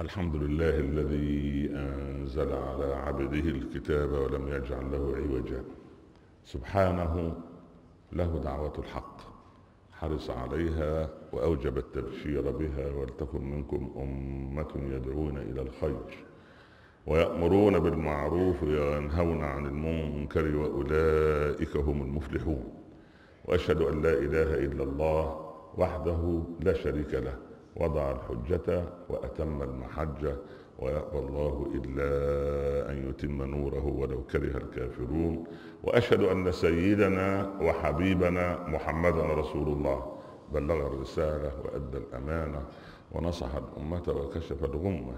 الحمد لله الذي أنزل على عبده الكتاب ولم يجعل له عوجا سبحانه له دعوة الحق حرص عليها وأوجب التبشير بها ولتكن منكم أمة يدعون إلى الخير ويأمرون بالمعروف وينهون عن المنكر وأولئك هم المفلحون وأشهد أن لا إله إلا الله وحده لا شريك له وضع الحجة وأتم المحجة ويأبى الله إلا أن يتم نوره ولو كره الكافرون وأشهد أن سيدنا وحبيبنا محمدا رسول الله بلغ الرسالة وأدى الأمانة ونصح الأمة وكشف الغمة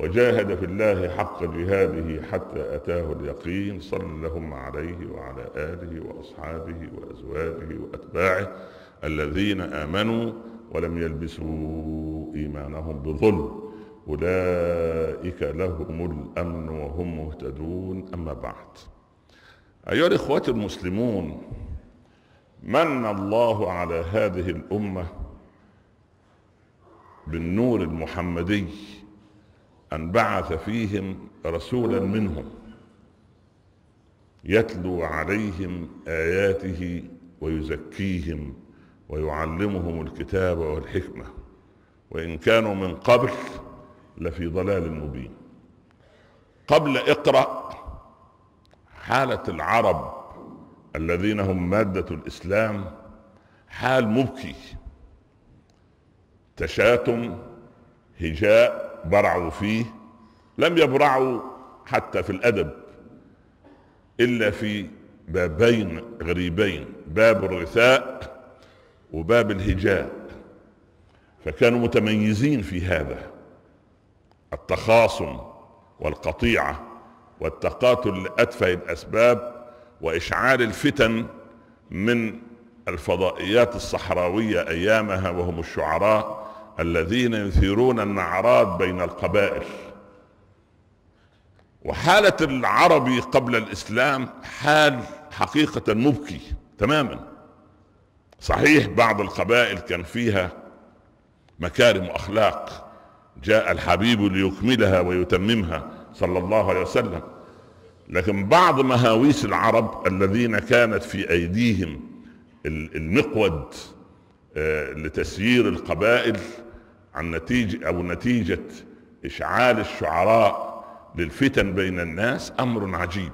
وجاهد في الله حق جهاده حتى أتاه اليقين صلى اللهم عليه وعلى آله وأصحابه وأزواجه وأتباعه الذين آمنوا ولم يلبسوا إيمانهم بظلم أولئك لهم الأمن وهم مهتدون أما بعد أيها الإخوة المسلمون من الله على هذه الأمة بالنور المحمدي أن بعث فيهم رسولا منهم يتلو عليهم آياته ويزكيهم ويعلمهم الكتاب والحكمة وإن كانوا من قبل لفي ضلال مبين قبل اقرأ حالة العرب الذين هم مادة الإسلام حال مبكي تشاتم هجاء برعوا فيه لم يبرعوا حتى في الأدب إلا في بابين غريبين باب الرثاء وباب الهجاء فكانوا متميزين في هذا التخاصم والقطيعه والتقاتل لاتفه الاسباب واشعال الفتن من الفضائيات الصحراويه ايامها وهم الشعراء الذين يثيرون النعرات بين القبائل وحاله العربي قبل الاسلام حال حقيقه مبكي تماما صحيح بعض القبائل كان فيها مكارم واخلاق جاء الحبيب ليكملها ويتممها صلى الله عليه وسلم لكن بعض مهاويس العرب الذين كانت في ايديهم المقود آه، لتسيير القبائل عن نتيجه او نتيجه اشعال الشعراء للفتن بين الناس امر عجيب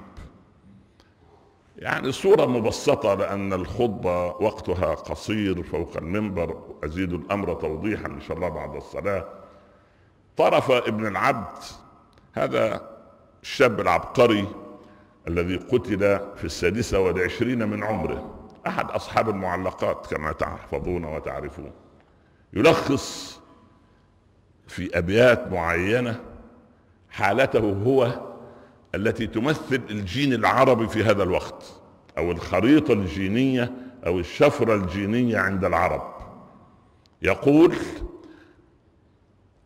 يعني صورة مبسطة لأن الخطبة وقتها قصير فوق المنبر أزيد الأمر توضيحا إن شاء الله بعد الصلاة طرف ابن العبد هذا الشاب العبقري الذي قتل في السادسة والعشرين من عمره أحد أصحاب المعلقات كما تحفظون وتعرفون يلخص في أبيات معينة حالته هو التي تمثل الجين العربي في هذا الوقت او الخريطه الجينيه او الشفره الجينيه عند العرب يقول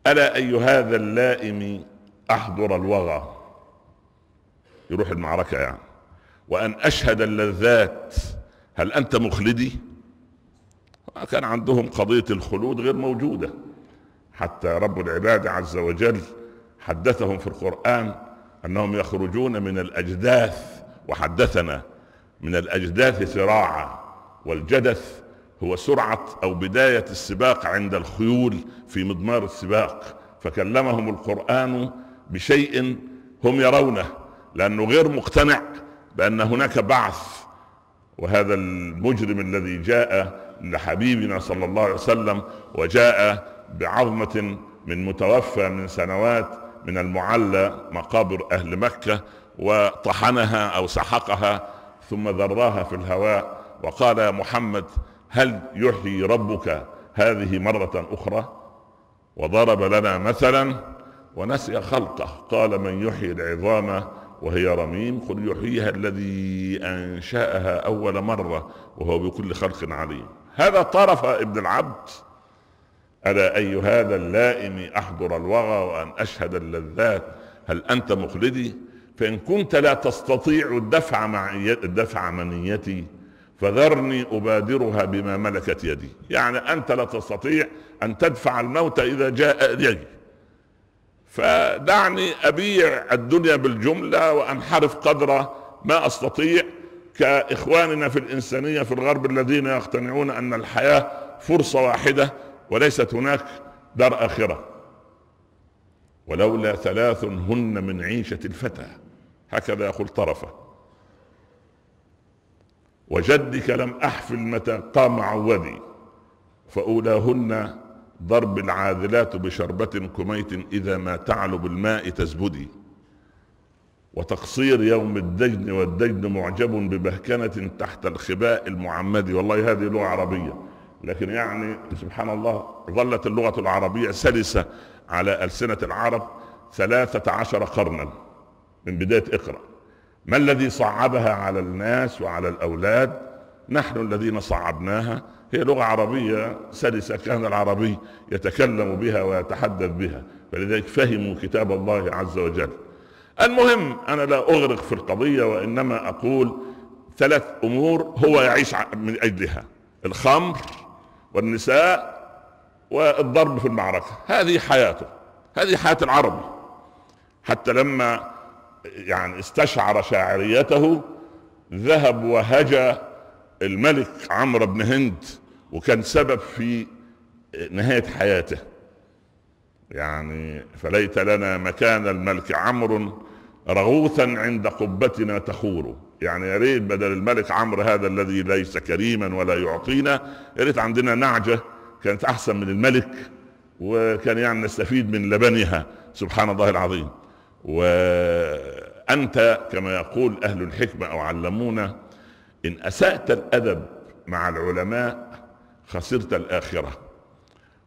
الا اي هذا اللائم احضر الوغى يروح المعركه يعني وان اشهد اللذات هل انت مخلدي كان عندهم قضيه الخلود غير موجوده حتى رب العباد عز وجل حدثهم في القران انهم يخرجون من الاجداث وحدثنا من الاجداث سراعا والجدث هو سرعه او بدايه السباق عند الخيول في مضمار السباق فكلمهم القران بشيء هم يرونه لانه غير مقتنع بان هناك بعث وهذا المجرم الذي جاء لحبيبنا صلى الله عليه وسلم وجاء بعظمه من متوفى من سنوات من المعلى مقابر أهل مكة وطحنها أو سحقها ثم ذراها في الهواء وقال يا محمد هل يحيي ربك هذه مرة أخرى وضرب لنا مثلا ونسي خلقه قال من يحيي العظام وهي رميم قل يحييها الذي أنشأها أول مرة وهو بكل خلق عليم هذا طرف ابن العبد ألا أي هذا اللائم أحضر الوغى وأن أشهد اللذات هل أنت مخلدي فإن كنت لا تستطيع الدفع مع دفع منيتي فذرني أبادرها بما ملكت يدي يعني أنت لا تستطيع أن تدفع الموت إذا جاء يدي فدعني أبيع الدنيا بالجملة وأنحرف قدر ما أستطيع كإخواننا في الإنسانية في الغرب الذين يقتنعون أن الحياة فرصة واحدة وليست هناك دار آخرة ولولا ثلاث هن من عيشة الفتى هكذا يقول طرفة وجدك لم أحفل متى قام عودي فأولاهن ضرب العاذلات بشربة كميت إذا ما تعلو بالماء تزبدي وتقصير يوم الدجن والدجن معجب ببهكنة تحت الخباء المعمدي والله هذه لغة عربية لكن يعني سبحان الله ظلت اللغة العربية سلسة على ألسنة العرب ثلاثة عشر قرنا من بداية اقرأ ما الذي صعبها على الناس وعلى الأولاد نحن الذين صعبناها هي لغة عربية سلسة كان العربي يتكلم بها ويتحدث بها فلذلك فهموا كتاب الله عز وجل المهم أنا لا أغرق في القضية وإنما أقول ثلاث أمور هو يعيش من أجلها الخمر والنساء والضرب في المعركة هذه حياته هذه حياة العربي حتى لما يعني استشعر شاعريته ذهب وهجى الملك عمرو بن هند وكان سبب في نهاية حياته يعني فليت لنا مكان الملك عمرو رغوثا عند قبتنا تخور يعني يا ريت بدل الملك عمرو هذا الذي ليس كريما ولا يعطينا يا ريت عندنا نعجه كانت احسن من الملك وكان يعني نستفيد من لبنها سبحان الله العظيم وانت كما يقول اهل الحكمه او علمونا ان اسات الادب مع العلماء خسرت الاخره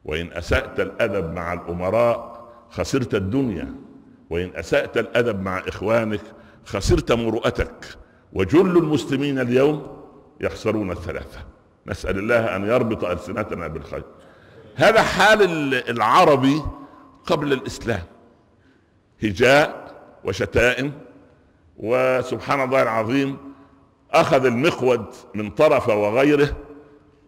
وان اسات الادب مع الامراء خسرت الدنيا وإن أسأت الأدب مع إخوانك خسرت مروءتك وجل المسلمين اليوم يخسرون الثلاثة نسأل الله أن يربط ألسنتنا بالخير هذا حال العربي قبل الإسلام هجاء وشتائم وسبحان الله العظيم أخذ المقود من طرفة وغيره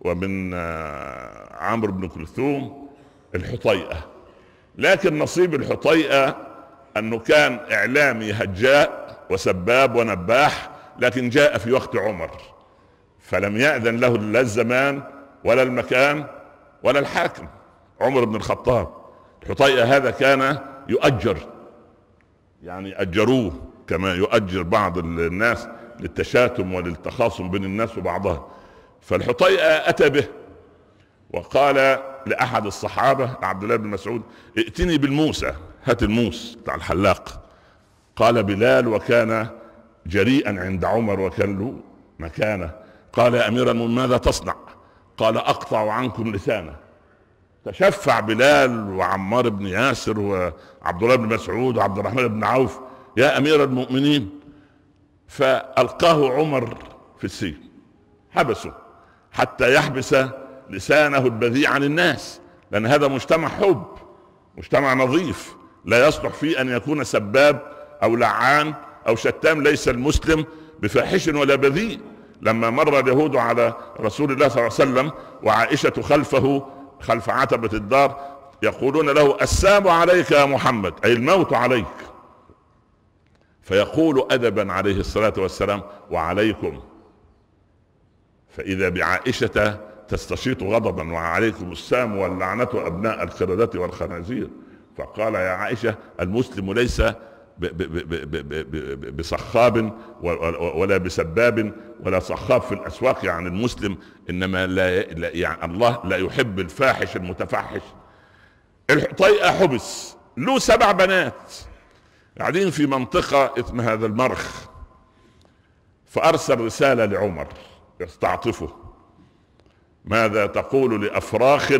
ومن آه، عمرو بن كلثوم الحطيئة لكن نصيب الحطيئة انه كان اعلامي هجاء وسباب ونباح لكن جاء في وقت عمر فلم ياذن له لا الزمان ولا المكان ولا الحاكم عمر بن الخطاب حطيئه هذا كان يؤجر يعني اجروه كما يؤجر بعض الناس للتشاتم وللتخاصم بين الناس وبعضها فالحطيئه اتى به وقال لاحد الصحابه عبد الله بن مسعود ائتني بالموسى هات الموس بتاع الحلاق قال بلال وكان جريئا عند عمر وكان له مكانه قال يا امير المؤمنين ماذا تصنع قال اقطع عنكم لسانه تشفع بلال وعمار بن ياسر وعبد الله بن مسعود وعبد الرحمن بن عوف يا امير المؤمنين فالقاه عمر في السجن حبسه حتى يحبس لسانه البذيء عن الناس لان هذا مجتمع حب مجتمع نظيف لا يصلح فيه ان يكون سباب او لعان او شتام ليس المسلم بفاحش ولا بذيء لما مر اليهود على رسول الله صلى الله عليه وسلم وعائشه خلفه خلف عتبه الدار يقولون له السام عليك يا محمد اي الموت عليك فيقول ادبا عليه الصلاه والسلام وعليكم فاذا بعائشه تستشيط غضبا وعليكم السام واللعنه ابناء القرده والخنازير فقال يا عائشة المسلم ليس بصخاب ولا بسباب ولا صخاب في الاسواق يعني المسلم انما لا يعني الله لا يحب الفاحش المتفحش طيئه حبس له سبع بنات قاعدين في منطقه اسمها هذا المرخ فارسل رساله لعمر يستعطفه ماذا تقول لافراخ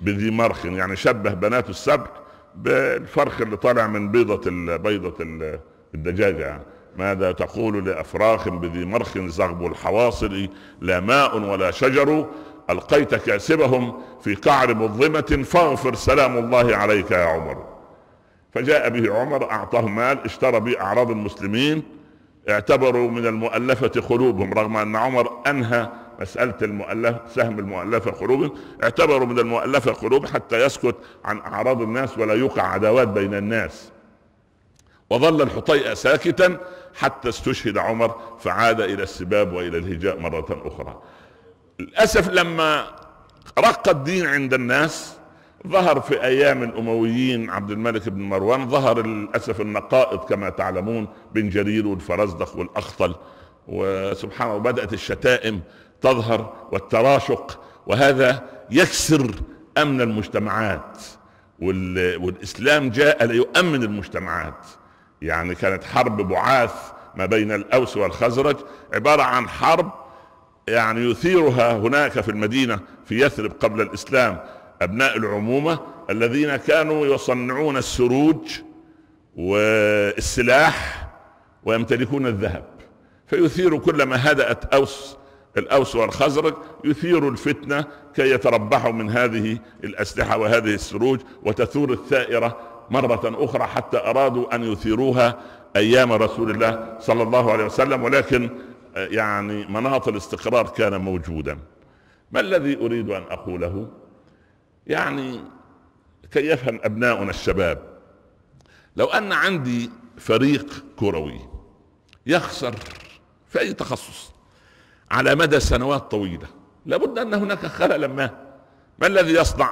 بذي مرخ يعني شبه بنات السبع بالفرخ اللي طالع من بيضة بيضة الدجاجة ماذا تقول لأفراخ بذي مرخ زغب الحواصل لا ماء ولا شجر ألقيت كاسبهم في قعر مظلمة فاغفر سلام الله عليك يا عمر فجاء به عمر أعطاه مال اشترى به أعراض المسلمين اعتبروا من المؤلفة قلوبهم رغم أن عمر أنهى مسألة المؤلفة سهم المؤلفة قلوب اعتبروا من المؤلفة قلوب حتى يسكت عن أعراض الناس ولا يوقع عداوات بين الناس وظل الحطيئة ساكتا حتى استشهد عمر فعاد إلى السباب وإلى الهجاء مرة أخرى للأسف لما رق الدين عند الناس ظهر في ايام الامويين عبد الملك بن مروان ظهر للاسف النقائض كما تعلمون بن جرير والفرزدق والاخطل وسبحان الله بدات الشتائم تظهر والتراشق وهذا يكسر امن المجتمعات والاسلام جاء ليؤمن المجتمعات يعني كانت حرب بعاث ما بين الاوس والخزرج عباره عن حرب يعني يثيرها هناك في المدينه في يثرب قبل الاسلام ابناء العمومه الذين كانوا يصنعون السروج والسلاح ويمتلكون الذهب فيثير كلما هدأت أوس الأوس والخزرج يثيروا الفتنة كي يتربحوا من هذه الأسلحة وهذه السروج وتثور الثائرة مرة أخرى حتى أرادوا أن يثيروها أيام رسول الله صلى الله عليه وسلم ولكن آه، يعني مناط الاستقرار كان موجودا ما الذي أريد أن أقوله يعني كي يفهم أبناؤنا الشباب لو أن عندي فريق كروي يخسر في أي تخصص على مدى سنوات طويلة لابد أن هناك خللا ما ما الذي يصنع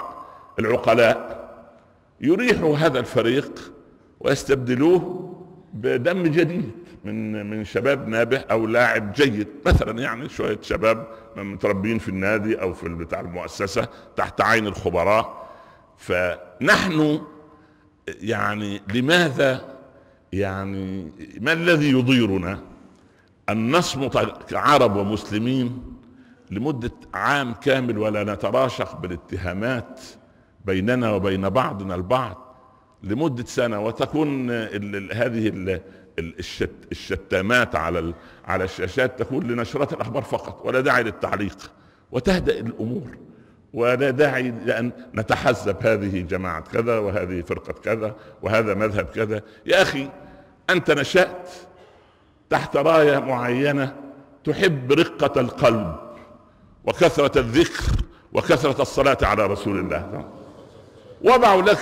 العقلاء يريحوا هذا الفريق ويستبدلوه بدم جديد من من شباب نابح او لاعب جيد مثلا يعني شويه شباب متربيين في النادي او في بتاع المؤسسه تحت عين الخبراء فنحن يعني لماذا يعني ما الذي يضيرنا أن نصمت كعرب ومسلمين لمدة عام كامل ولا نتراشق بالاتهامات بيننا وبين بعضنا البعض لمدة سنة وتكون هذه الشت الشتامات على على الشاشات تكون لنشرات الأخبار فقط ولا داعي للتعليق وتهدأ الأمور ولا داعي لأن نتحزب هذه جماعة كذا وهذه فرقة كذا وهذا مذهب كذا يا أخي أنت نشأت تحت رايه معينه تحب رقه القلب وكثره الذكر وكثره الصلاه على رسول الله وضعوا لك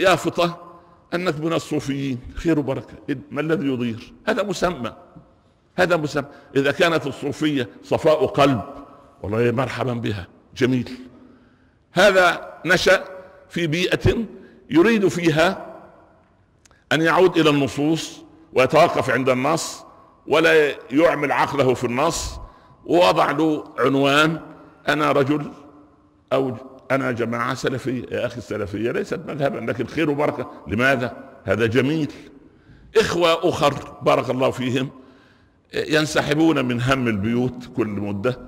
يافطه انك من الصوفيين خير وبركه ما الذي يضير هذا مسمى هذا مسمى اذا كانت الصوفيه صفاء قلب والله مرحبا بها جميل هذا نشا في بيئه يريد فيها ان يعود الى النصوص ويتوقف عند النص ولا يعمل عقله في النص ووضع له عنوان انا رجل او انا جماعه سلفيه يا اخي السلفيه ليست مذهبا لكن خير وبركه لماذا؟ هذا جميل اخوه اخر بارك الله فيهم ينسحبون من هم البيوت كل مده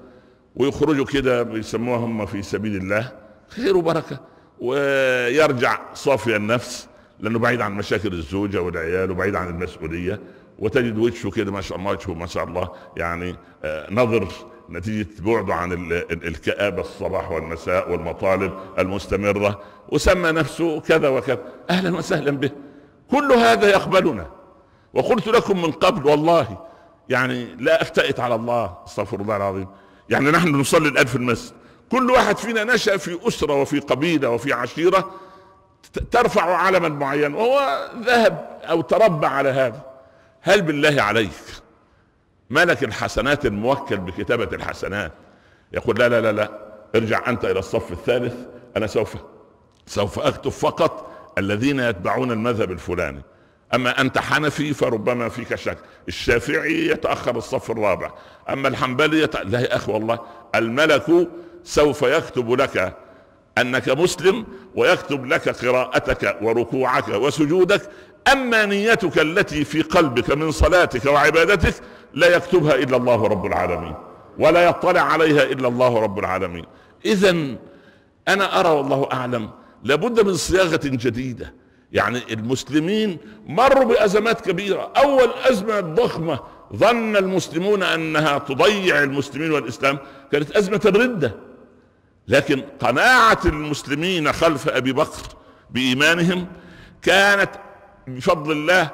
ويخرجوا كده بيسموها هم في سبيل الله خير وبركه ويرجع صافي النفس لانه بعيد عن مشاكل الزوجه والعيال وبعيد عن المسؤوليه وتجد وجهه كده ما شاء الله وجهه ما شاء الله يعني آه، نظر نتيجة بعده عن الكآبة الصباح والمساء والمطالب المستمرة وسمى نفسه كذا وكذا أهلا وسهلا به كل هذا يقبلنا وقلت لكم من قبل والله يعني لا أفتئت على الله استغفر الله العظيم يعني نحن نصلي الآن في المسجد كل واحد فينا نشأ في أسرة وفي قبيلة وفي عشيرة ترفع علما معينا وهو ذهب او تربى على هذا هل بالله عليك ملك الحسنات الموكل بكتابه الحسنات يقول لا لا لا لا ارجع انت الى الصف الثالث انا سوف سوف اكتب فقط الذين يتبعون المذهب الفلاني اما انت حنفي فربما فيك شك الشافعي يتاخر الصف الرابع اما الحنبلي يت... لا يا اخ والله الملك سوف يكتب لك انك مسلم ويكتب لك قراءتك وركوعك وسجودك اما نيتك التي في قلبك من صلاتك وعبادتك لا يكتبها الا الله رب العالمين ولا يطلع عليها الا الله رب العالمين اذا انا ارى والله اعلم لابد من صياغه جديده يعني المسلمين مروا بازمات كبيره اول ازمه ضخمه ظن المسلمون انها تضيع المسلمين والاسلام كانت ازمه الرده لكن قناعة المسلمين خلف أبي بكر بإيمانهم كانت بفضل الله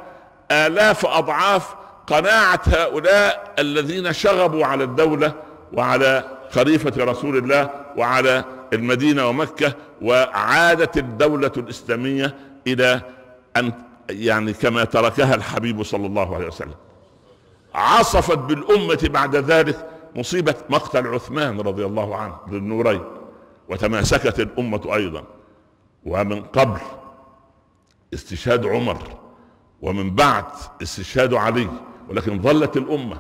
آلاف أضعاف قناعة هؤلاء الذين شغبوا على الدولة وعلى خليفة رسول الله وعلى المدينة ومكة وعادت الدولة الإسلامية إلى أن يعني كما تركها الحبيب صلى الله عليه وسلم عصفت بالأمة بعد ذلك مصيبة مقتل عثمان رضي الله عنه للنورين وتماسكت الأمة أيضا ومن قبل استشهاد عمر ومن بعد استشهاد علي ولكن ظلت الأمة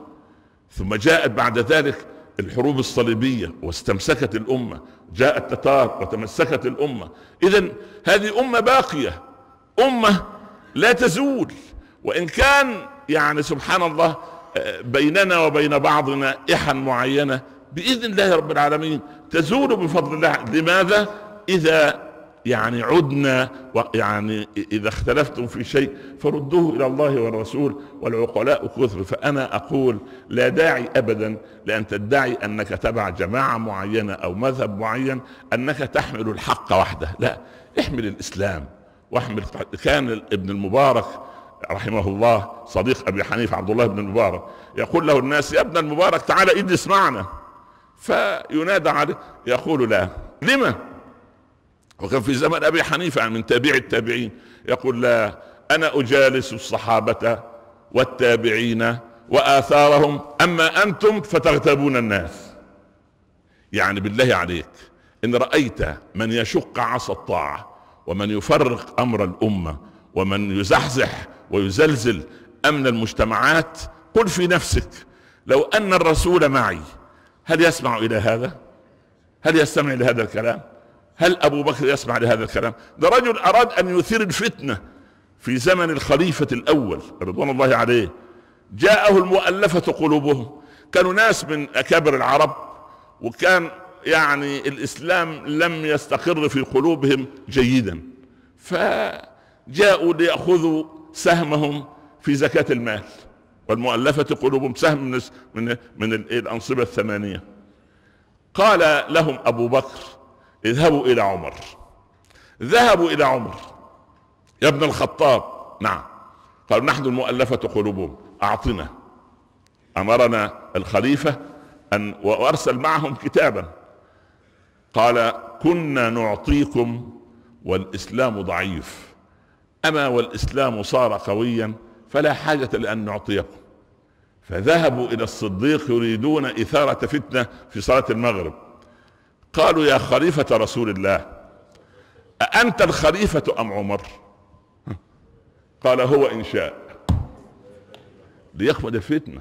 ثم جاءت بعد ذلك الحروب الصليبية واستمسكت الأمة جاء التتار وتمسكت الأمة إذا هذه أمة باقية أمة لا تزول وإن كان يعني سبحان الله آه، بيننا وبين بعضنا إحن معينة بإذن الله رب العالمين تزول بفضل الله لماذا إذا يعني عدنا يعني إذا اختلفتم في شيء فردوه إلى الله والرسول والعقلاء كثر فأنا أقول لا داعي أبدا لأن تدعي أنك تبع جماعة معينة أو مذهب معين أنك تحمل الحق وحده لا احمل الإسلام واحمل كان ابن المبارك رحمه الله صديق أبي حنيفة عبد الله بن المبارك يقول له الناس يا ابن المبارك تعال اجلس معنا فينادى عليه يقول لا لما وكان في زمن ابي حنيفه من تابع التابعين يقول لا انا اجالس الصحابه والتابعين واثارهم اما انتم فتغتابون الناس يعني بالله عليك ان رايت من يشق عصا الطاعه ومن يفرق امر الامه ومن يزحزح ويزلزل امن المجتمعات قل في نفسك لو ان الرسول معي هل يسمع إلى هذا هل يستمع لهذا الكلام هل أبو بكر يسمع لهذا الكلام ده رجل أراد أن يثير الفتنة في زمن الخليفة الأول رضوان الله عليه جاءه المؤلفة قلوبهم كانوا ناس من أكابر العرب وكان يعني الإسلام لم يستقر في قلوبهم جيدا فجاءوا ليأخذوا سهمهم في زكاة المال والمؤلفة قلوبهم سهم من من من الأنصبة الثمانية قال لهم أبو بكر اذهبوا إلى عمر ذهبوا إلى عمر يا ابن الخطاب نعم قال نحن المؤلفة قلوبهم أعطنا أمرنا الخليفة أن وأرسل معهم كتابا قال كنا نعطيكم والإسلام ضعيف أما والإسلام صار قويا فلا حاجة لأن نعطيكم فذهبوا إلى الصديق يريدون إثارة فتنة في صلاة المغرب قالوا يا خليفة رسول الله أأنت الخليفة أم عمر قال هو إن شاء ليخفض الفتنة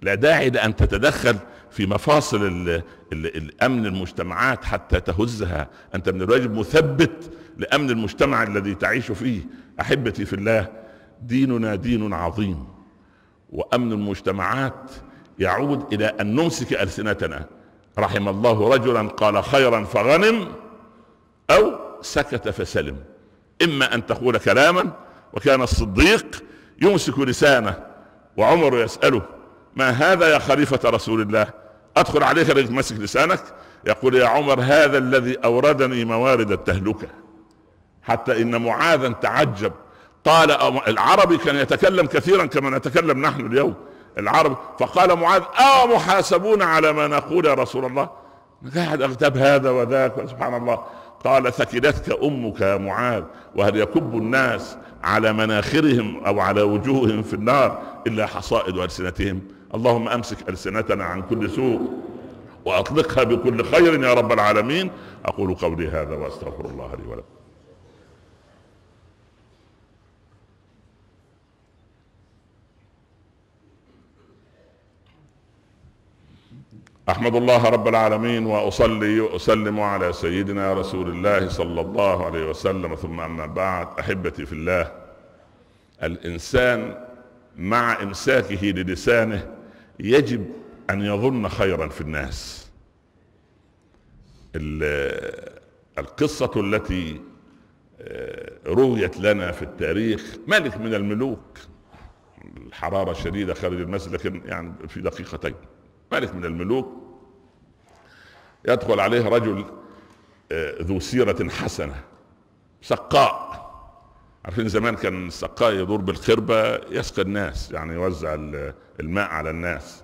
لا داعي لأن تتدخل في مفاصل الـ الـ الأمن المجتمعات حتى تهزها أنت من الواجب مثبت لأمن المجتمع الذي تعيش فيه أحبتي في الله ديننا دين عظيم وأمن المجتمعات يعود إلى أن نمسك ألسنتنا رحم الله رجلا قال خيرا فغنم أو سكت فسلم إما أن تقول كلاما وكان الصديق يمسك لسانه وعمر يسأله ما هذا يا خليفة رسول الله أدخل عليك مسك لسانك يقول يا عمر هذا الذي أوردني موارد التهلكة حتى إن معاذا تعجب قال العربي كان يتكلم كثيرا كما نتكلم نحن اليوم العرب فقال معاذ أو محاسبون على ما نقول يا رسول الله قاعد أغتاب هذا وذاك سبحان الله قال ثكلتك أمك يا معاذ وهل يكب الناس على مناخرهم أو على وجوههم في النار إلا حصائد ألسنتهم اللهم أمسك ألسنتنا عن كل سوء وأطلقها بكل خير يا رب العالمين أقول قولي هذا وأستغفر الله لي ولكم احمد الله رب العالمين واصلي واسلم على سيدنا رسول الله صلى الله عليه وسلم ثم اما بعد احبتي في الله الانسان مع امساكه للسانه يجب ان يظن خيرا في الناس القصه التي آه، رويت لنا في التاريخ ملك من الملوك الحراره شديده خارج المسجد لكن يعني في دقيقتين ملك من الملوك يدخل عليه رجل آه، ذو سيرة حسنة سقاء عارفين زمان كان السقاء يدور بالخربة يسقي الناس يعني يوزع الماء على الناس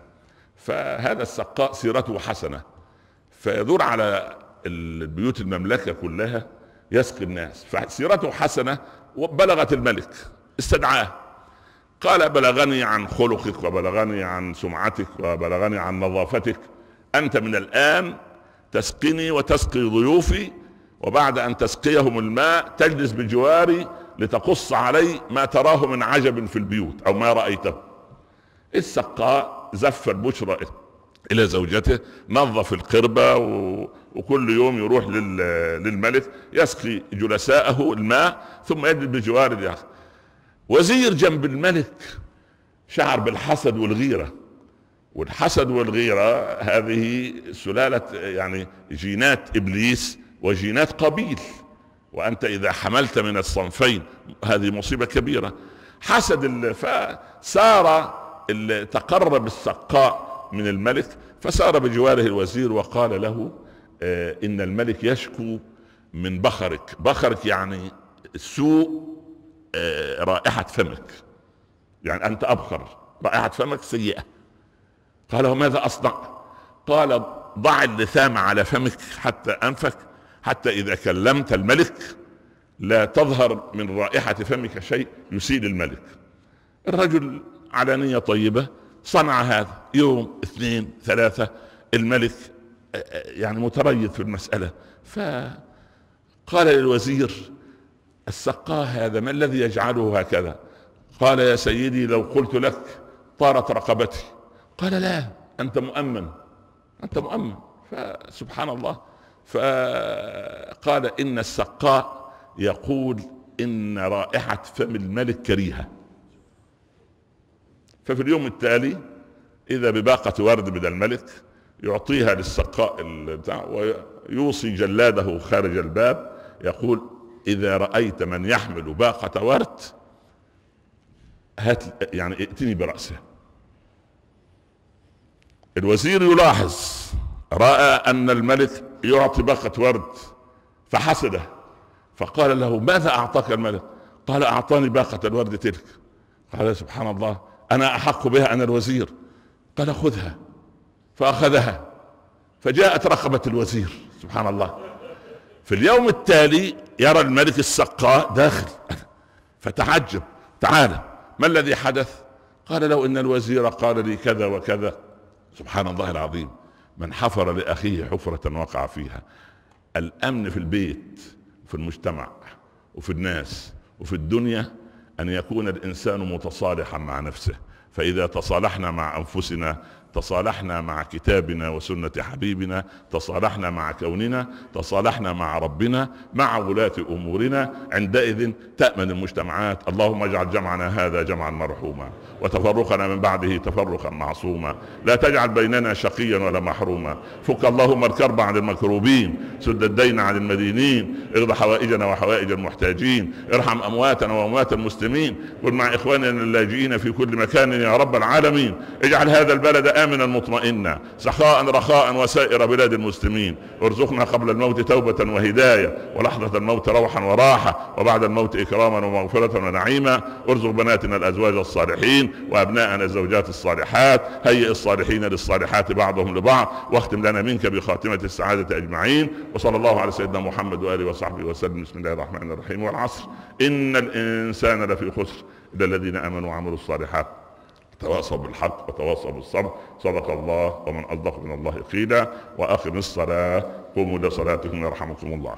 فهذا السقاء سيرته حسنة فيدور على البيوت المملكة كلها يسقي الناس فسيرته حسنة وبلغت الملك استدعاه قال بلغني عن خلقك وبلغني عن سمعتك وبلغني عن نظافتك انت من الان تسقني وتسقي ضيوفي وبعد ان تسقيهم الماء تجلس بجواري لتقص علي ما تراه من عجب في البيوت او ما رايته السقاء زف البشرى الى زوجته نظف القربه و... وكل يوم يروح لل... للملك يسقي جلساءه الماء ثم يجلس بجوار الاخر وزير جنب الملك شعر بالحسد والغيره والحسد والغيره هذه سلاله يعني جينات ابليس وجينات قبيل وانت اذا حملت من الصنفين هذه مصيبه كبيره حسد فسار تقرب السقاء من الملك فسار بجواره الوزير وقال له آه، ان الملك يشكو من بخرك بخرك يعني السوء آه، رائحة فمك يعني أنت أبخر رائحة فمك سيئة قال وماذا أصنع قال ضع اللثام على فمك حتى أنفك حتى إذا كلمت الملك لا تظهر من رائحة فمك شيء يسيء الملك الرجل على نية طيبة صنع هذا يوم اثنين ثلاثة الملك آه، آه، يعني متريث في المسألة فقال للوزير السقاه هذا ما الذي يجعله هكذا قال يا سيدي لو قلت لك طارت رقبتي قال لا أنت مؤمن أنت مؤمن فسبحان الله فقال إن السقاء يقول إن رائحة فم الملك كريهة ففي اليوم التالي إذا بباقة ورد من الملك يعطيها للسقاء ويوصي جلاده خارج الباب يقول اذا رايت من يحمل باقه ورد هات يعني ائتني براسه الوزير يلاحظ راى ان الملك يعطي باقه ورد فحسده فقال له ماذا اعطاك الملك قال اعطاني باقه الورد تلك قال سبحان الله انا احق بها انا الوزير قال خذها فاخذها فجاءت رقبه الوزير سبحان الله في اليوم التالي يرى الملك السقاء داخل فتعجب تعالى ما الذي حدث قال لو ان الوزير قال لي كذا وكذا سبحان الله العظيم من حفر لاخيه حفره وقع فيها الامن في البيت في المجتمع وفي الناس وفي الدنيا ان يكون الانسان متصالحا مع نفسه فاذا تصالحنا مع انفسنا تصالحنا مع كتابنا وسنة حبيبنا تصالحنا مع كوننا تصالحنا مع ربنا مع ولاة أمورنا عندئذ تأمن المجتمعات اللهم اجعل جمعنا هذا جمعا مرحوما وتفرقنا من بعده تفرقا معصوما لا تجعل بيننا شقيا ولا محروما فك اللهم الكرب عن المكروبين سد الدين عن المدينين اغض حوائجنا وحوائج المحتاجين ارحم أمواتنا وأموات المسلمين كن مع إخواننا اللاجئين في كل مكان يا رب العالمين اجعل هذا البلد امنا مطمئنا سخاء رخاء وسائر بلاد المسلمين ارزقنا قبل الموت توبه وهدايه ولحظه الموت روحا وراحه وبعد الموت اكراما ومغفره ونعيما ارزق بناتنا الازواج الصالحين وابناءنا الزوجات الصالحات هيئ الصالحين للصالحات بعضهم لبعض واختم لنا منك بخاتمه السعاده اجمعين وصلى الله على سيدنا محمد واله وصحبه وسلم بسم الله الرحمن الرحيم والعصر ان الانسان لفي خسر الا الذين امنوا وعملوا الصالحات تواصوا بالحق وتواصوا بالصبر صدق الله ومن أصدق من الله قيلا وأقم الصلاة قوموا لصلاتكم يرحمكم الله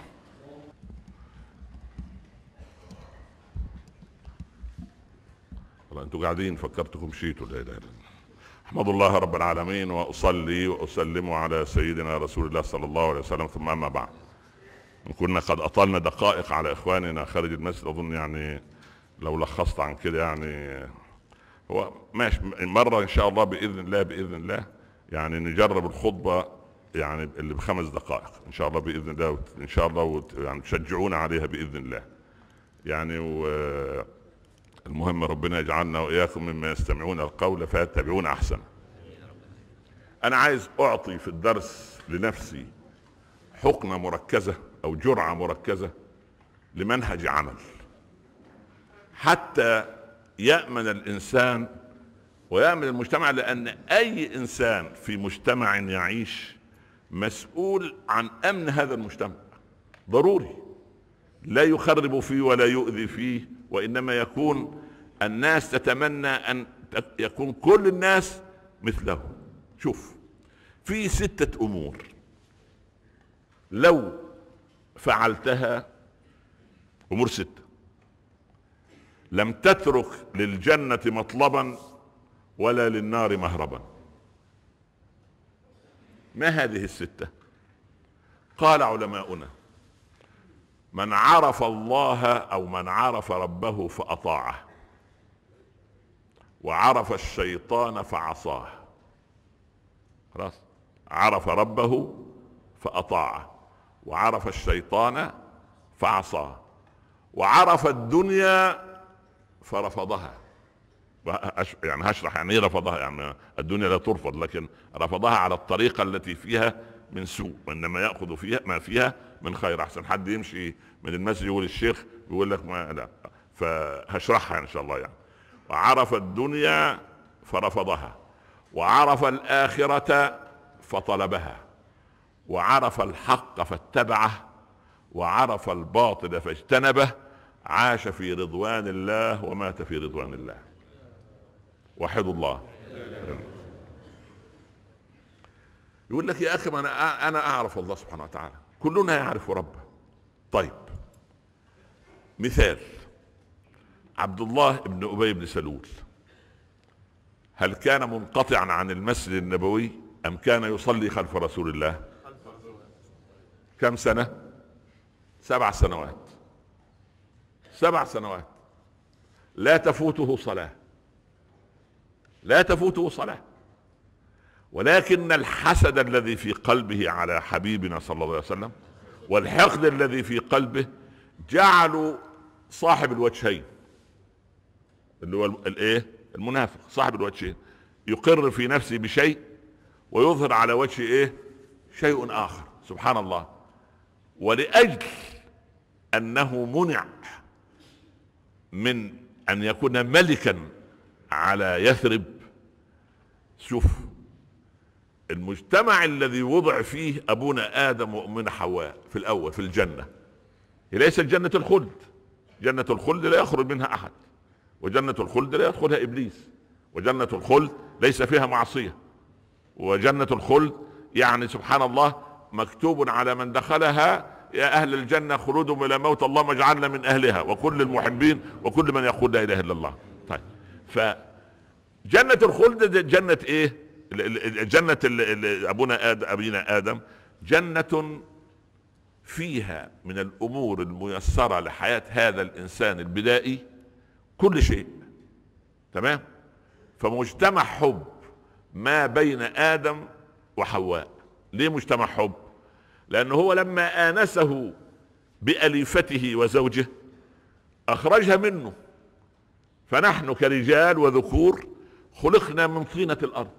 انتوا قاعدين فكرتكم مشيتوا لا اله الا الله احمد الله رب العالمين واصلي واسلم على سيدنا رسول الله صلى الله عليه وسلم ثم اما بعد كنا قد اطلنا دقائق على اخواننا خارج المسجد اظن يعني لو لخصت عن كده يعني هو ماشي مرة إن شاء الله بإذن الله بإذن الله يعني نجرب الخطبة يعني اللي بخمس دقائق إن شاء الله بإذن الله وت... إن شاء الله وت... يعني تشجعونا عليها بإذن الله يعني و... المهم ربنا يجعلنا وإياكم مما يستمعون القول فيتبعون أحسن أنا عايز أعطي في الدرس لنفسي حقنة مركزة أو جرعة مركزة لمنهج عمل حتى يأمن الإنسان ويأمن المجتمع لأن أي إنسان في مجتمع يعيش مسؤول عن أمن هذا المجتمع ضروري لا يخرب فيه ولا يؤذي فيه وإنما يكون الناس تتمنى أن يكون كل الناس مثله شوف في ستة أمور لو فعلتها أمور ستة لم تترك للجنة مطلبا ولا للنار مهربا ما هذه الستة قال علماؤنا من عرف الله او من عرف ربه فاطاعه وعرف الشيطان فعصاه خلاص عرف ربه فاطاعه وعرف الشيطان فعصاه وعرف الدنيا فرفضها يعني هشرح يعني ايه رفضها يعني الدنيا لا ترفض لكن رفضها على الطريقه التي فيها من سوء وانما ياخذ فيها ما فيها من خير احسن حد يمشي من المسجد يقول الشيخ يقول لك ما لا فهشرحها ان شاء الله يعني وعرف الدنيا فرفضها وعرف الاخره فطلبها وعرف الحق فاتبعه وعرف الباطل فاجتنبه عاش في رضوان الله ومات في رضوان الله وحد الله يقول لك يا اخي ما انا انا اعرف الله سبحانه وتعالى كلنا يعرف ربه طيب مثال عبد الله بن ابي بن سلول هل كان منقطعا عن المسجد النبوي ام كان يصلي خلف رسول الله كم سنه سبع سنوات سبع سنوات لا تفوته صلاة لا تفوته صلاة ولكن الحسد الذي في قلبه على حبيبنا صلى الله عليه وسلم والحقد الذي في قلبه جعلوا صاحب الوجهين اللي هو الايه المنافق صاحب الوجهين يقر في نفسه بشيء ويظهر على وجه ايه شيء اخر سبحان الله ولاجل انه منع من ان يكون ملكا على يثرب شوف المجتمع الذي وضع فيه ابونا ادم وامنا حواء في الاول في الجنه هي ليست جنه الخلد جنه الخلد لا يخرج منها احد وجنه الخلد لا يدخلها ابليس وجنه الخلد ليس فيها معصيه وجنه الخلد يعني سبحان الله مكتوب على من دخلها يا أهل الجنة خلودهم إلى موت اللهم اجعلنا من أهلها وكل المحبين وكل من يقول لا إله إلا الله طيب فجنة الخلد دي جنة إيه جنة أبونا آدم أبينا آدم جنة فيها من الأمور الميسرة لحياة هذا الإنسان البدائي كل شيء تمام فمجتمع حب ما بين آدم وحواء ليه مجتمع حب لأنه هو لما آنسه بأليفته وزوجه أخرجها منه فنحن كرجال وذكور خلقنا من طينة الأرض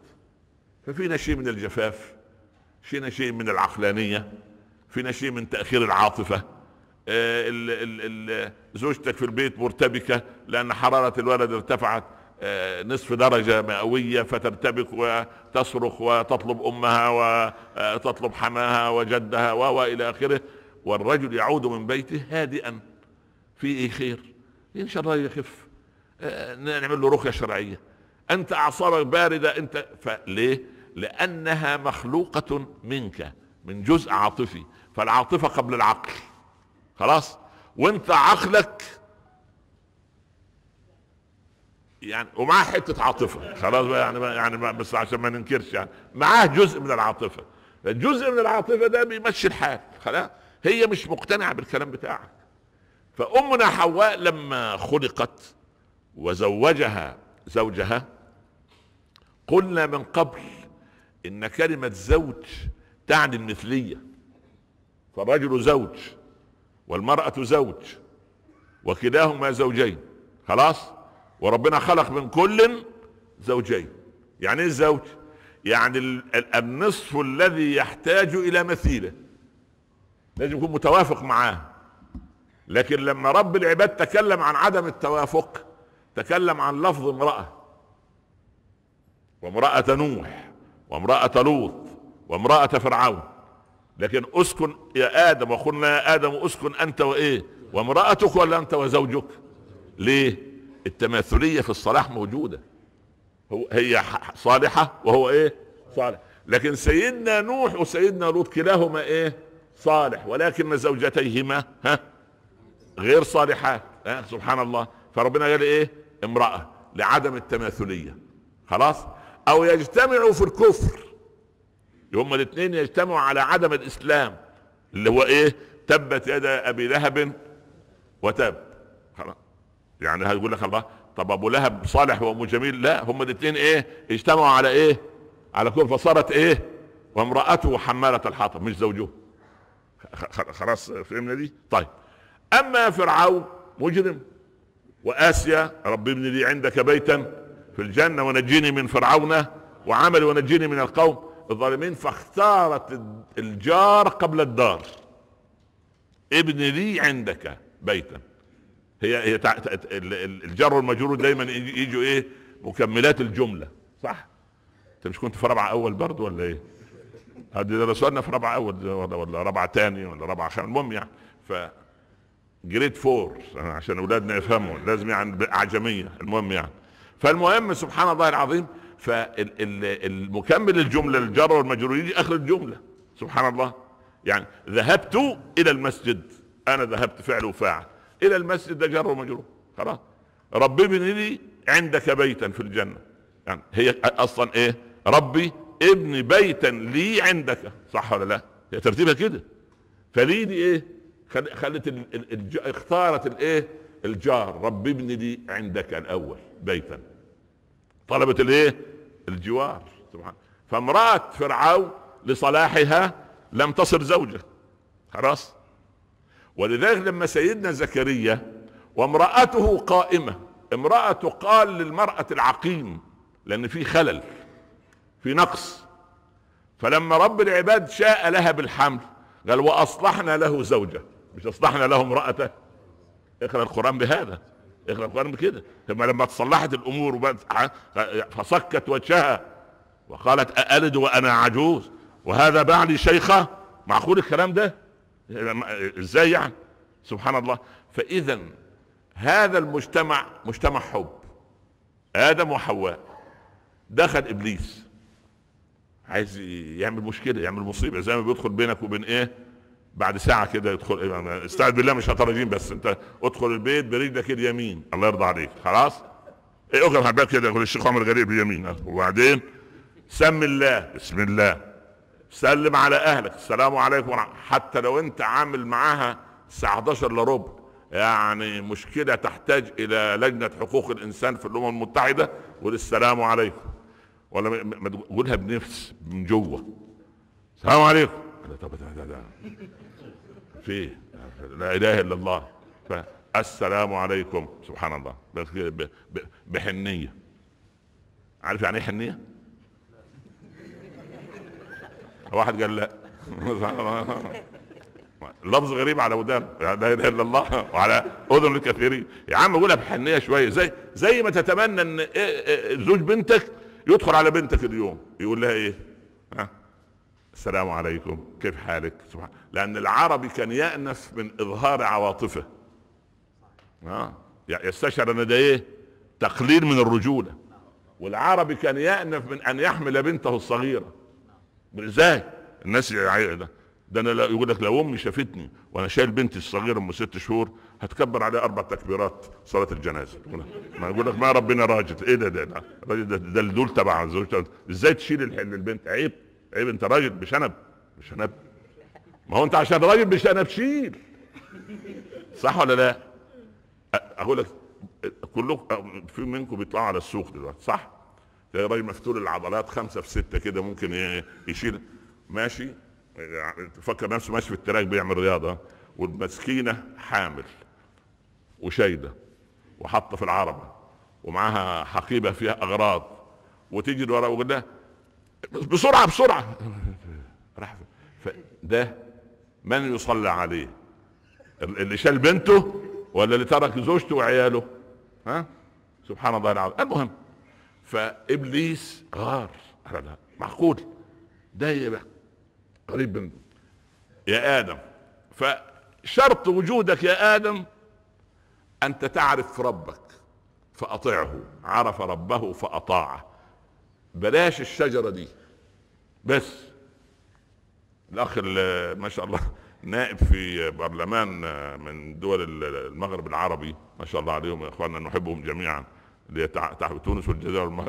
ففينا شيء من الجفاف فينا شيء من العقلانية فينا شيء من تأخير العاطفة آه، ال ال ال زوجتك في البيت مرتبكة لأن حرارة الولد ارتفعت نصف درجة مئوية فترتبك وتصرخ وتطلب أمها وتطلب حماها وجدها وإلى آخره والرجل يعود من بيته هادئا فيه خير إن شاء الله يخف نعمل له رقية شرعية أنت أعصابك باردة أنت فليه؟ لأنها مخلوقة منك من جزء عاطفي فالعاطفة قبل العقل خلاص وانت عقلك يعني ومعاه حته عاطفه خلاص بقى يعني بقى يعني بقى بس عشان ما ننكرش يعني معاه جزء من العاطفه الجزء من العاطفه ده بيمشي الحال خلاص هي مش مقتنعه بالكلام بتاعك فامنا حواء لما خلقت وزوجها زوجها قلنا من قبل ان كلمه زوج تعني المثليه فالرجل زوج والمراه زوج وكلاهما زوجين خلاص وربنا خلق من كل زوجين يعني ايه الزوج يعني النصف الذي يحتاج الى مثيله لازم يكون متوافق معاه لكن لما رب العباد تكلم عن عدم التوافق تكلم عن لفظ امرأة وامرأة نوح وامرأة لوط وامرأة فرعون لكن اسكن يا ادم وقلنا يا ادم اسكن انت وايه وامرأتك ولا انت وزوجك ليه التماثليه في الصلاح موجوده هو هي صالحه وهو ايه صالح لكن سيدنا نوح وسيدنا لوط كلاهما ايه صالح ولكن زوجتيهما ها غير صالحات ها سبحان الله فربنا قال ايه امراه لعدم التماثليه خلاص او يجتمعوا في الكفر هما الاثنين يجتمعوا على عدم الاسلام اللي هو ايه تبت يد ابي لهب وتب يعني هيقول لك الله طب ابو لهب صالح وام جميل لا هم الاثنين ايه اجتمعوا على ايه على كل فصارت ايه وامرأته حمالة الحطب مش زوجه خلاص فهمنا دي طيب اما فرعون مجرم واسيا رب ابن لي عندك بيتا في الجنه ونجيني من فرعون وعمل ونجيني من القوم الظالمين فاختارت الجار قبل الدار ابن لي عندك بيتا هي هي الجر والمجرور دايما يجوا ايه مكملات الجمله صح انت مش كنت في رابعه اول برضه ولا ايه هذه درسونا في رابعه اول ولا رابعه ثاني ولا رابعه خامس المهم يعني ف جريد فور عشان اولادنا يفهموا لازم يعني اعجميه المهم يعني فالمهم سبحان الله العظيم فالمكمل الجمله الجر والمجرور يجي اخر الجمله سبحان الله يعني ذهبت الى المسجد انا ذهبت فعل وفاعل الى المسجد ده جر ومجرور خلاص ربي ابن لي عندك بيتا في الجنه يعني هي اصلا ايه ربي ابن بيتا لي عندك صح ولا لا هي ترتيبها كده فلي دي ايه خلت الـ الـ الـ اختارت الايه الجار رب ابن لي عندك الاول بيتا طلبت الايه الجوار سبحان فامرأة فرعون لصلاحها لم تصر زوجة خلاص ولذلك لما سيدنا زكريا وامرأته قائمة امرأة قال للمرأة العقيم لأن في خلل في نقص فلما رب العباد شاء لها بالحمل قال وأصلحنا له زوجة مش أصلحنا له امرأته اقرأ القرآن بهذا اقرأ القرآن بكده ثم لما تصلحت الأمور فصكت وجهها وقالت أألد وأنا عجوز وهذا بعلي شيخة معقول الكلام ده ازاي يعني سبحان الله فاذا هذا المجتمع مجتمع حب ادم وحواء دخل ابليس عايز يعمل مشكله يعمل مصيبه زي ما بيدخل بينك وبين ايه بعد ساعه كده يدخل يعني استعد بالله مش هترجين بس انت ادخل البيت برجلك اليمين الله يرضى عليك خلاص ايه اقرا على كده يقول الشيخ عمر غريب اليمين وبعدين سم الله بسم الله سلم على اهلك السلام عليكم ورحمة. حتى لو انت عامل معاها الساعه 11 الا ربع يعني مشكله تحتاج الى لجنه حقوق الانسان في الامم المتحده السلام عليكم ولا ما تقولها بنفس من جوه السلام عليكم طب في لا اله الا الله السلام عليكم سبحان الله بحنيه عارف يعني ايه حنيه؟ واحد قال لا لفظ غريب على ودان لا اله الا الله وعلى اذن الكثيرين يا عم قولها بحنيه شويه زي زي ما تتمنى ان إيه- إيه زوج بنتك يدخل على بنتك اليوم يقول لها ايه؟ ها؟ السلام عليكم كيف حالك؟ سبحان لان العربي كان يأنف من اظهار عواطفه ها يستشعر ان ده ايه؟ تقليل من الرجوله والعربي كان يأنف من ان يحمل بنته الصغيره ازاي الناس ده ده انا يقول لك لو امي شافتني وانا شايل بنتي الصغيره ام ست شهور هتكبر عليها اربع تكبيرات صلاه الجنازه ما يقول لك ما ربنا راجل ايه ده ده ده الراجل ده, ده دول تبع زوجته ازاي تشيل الحل البنت عيب عيب انت راجل بشنب بشنب ما هو انت عشان راجل بشنب شيل صح ولا لا اقول لك كلكم في منكم بيطلعوا على السوق دلوقتي صح تلاقي راجل مفتول العضلات خمسه في سته كده ممكن يشيل ماشي يعني تفكر نفسه ماشي في التراك بيعمل رياضه والمسكينه حامل وشايده وحاطه في العربه ومعاها حقيبه فيها اغراض وتيجي ويقول وقلنا بسرعه بسرعه راح ده من يصلى عليه اللي شال بنته ولا اللي ترك زوجته وعياله ها سبحان الله العظيم المهم فابليس غار على معقول ده يبقى قريب من يا ادم فشرط وجودك يا ادم ان تعرف ربك فاطعه عرف ربه فاطاعه بلاش الشجره دي بس الاخ ما شاء الله نائب في برلمان من دول المغرب العربي ما شاء الله عليهم يا اخواننا نحبهم جميعا اللي هي تونس والجزائر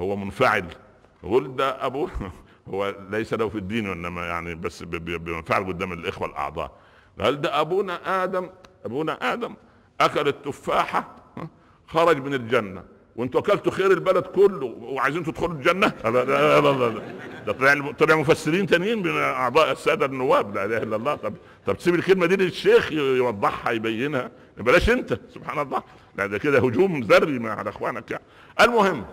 هو منفعل غل ده ابوه هو ليس له في الدين وانما يعني بس بينفعل قدام الاخوه الاعضاء هل ده ابونا ادم ابونا ادم اكل التفاحه خرج من الجنه وانتوا اكلتوا خير البلد كله وعايزين تدخلوا الجنه لا لا لا لا, لا. ده طلع طلع مفسرين تانيين من اعضاء الساده النواب لا اله الا الله طب طب تسيب الكلمه دي للشيخ يوضحها يبينها بلاش انت سبحان الله ده, كده هجوم ذري على اخوانك يعني المهم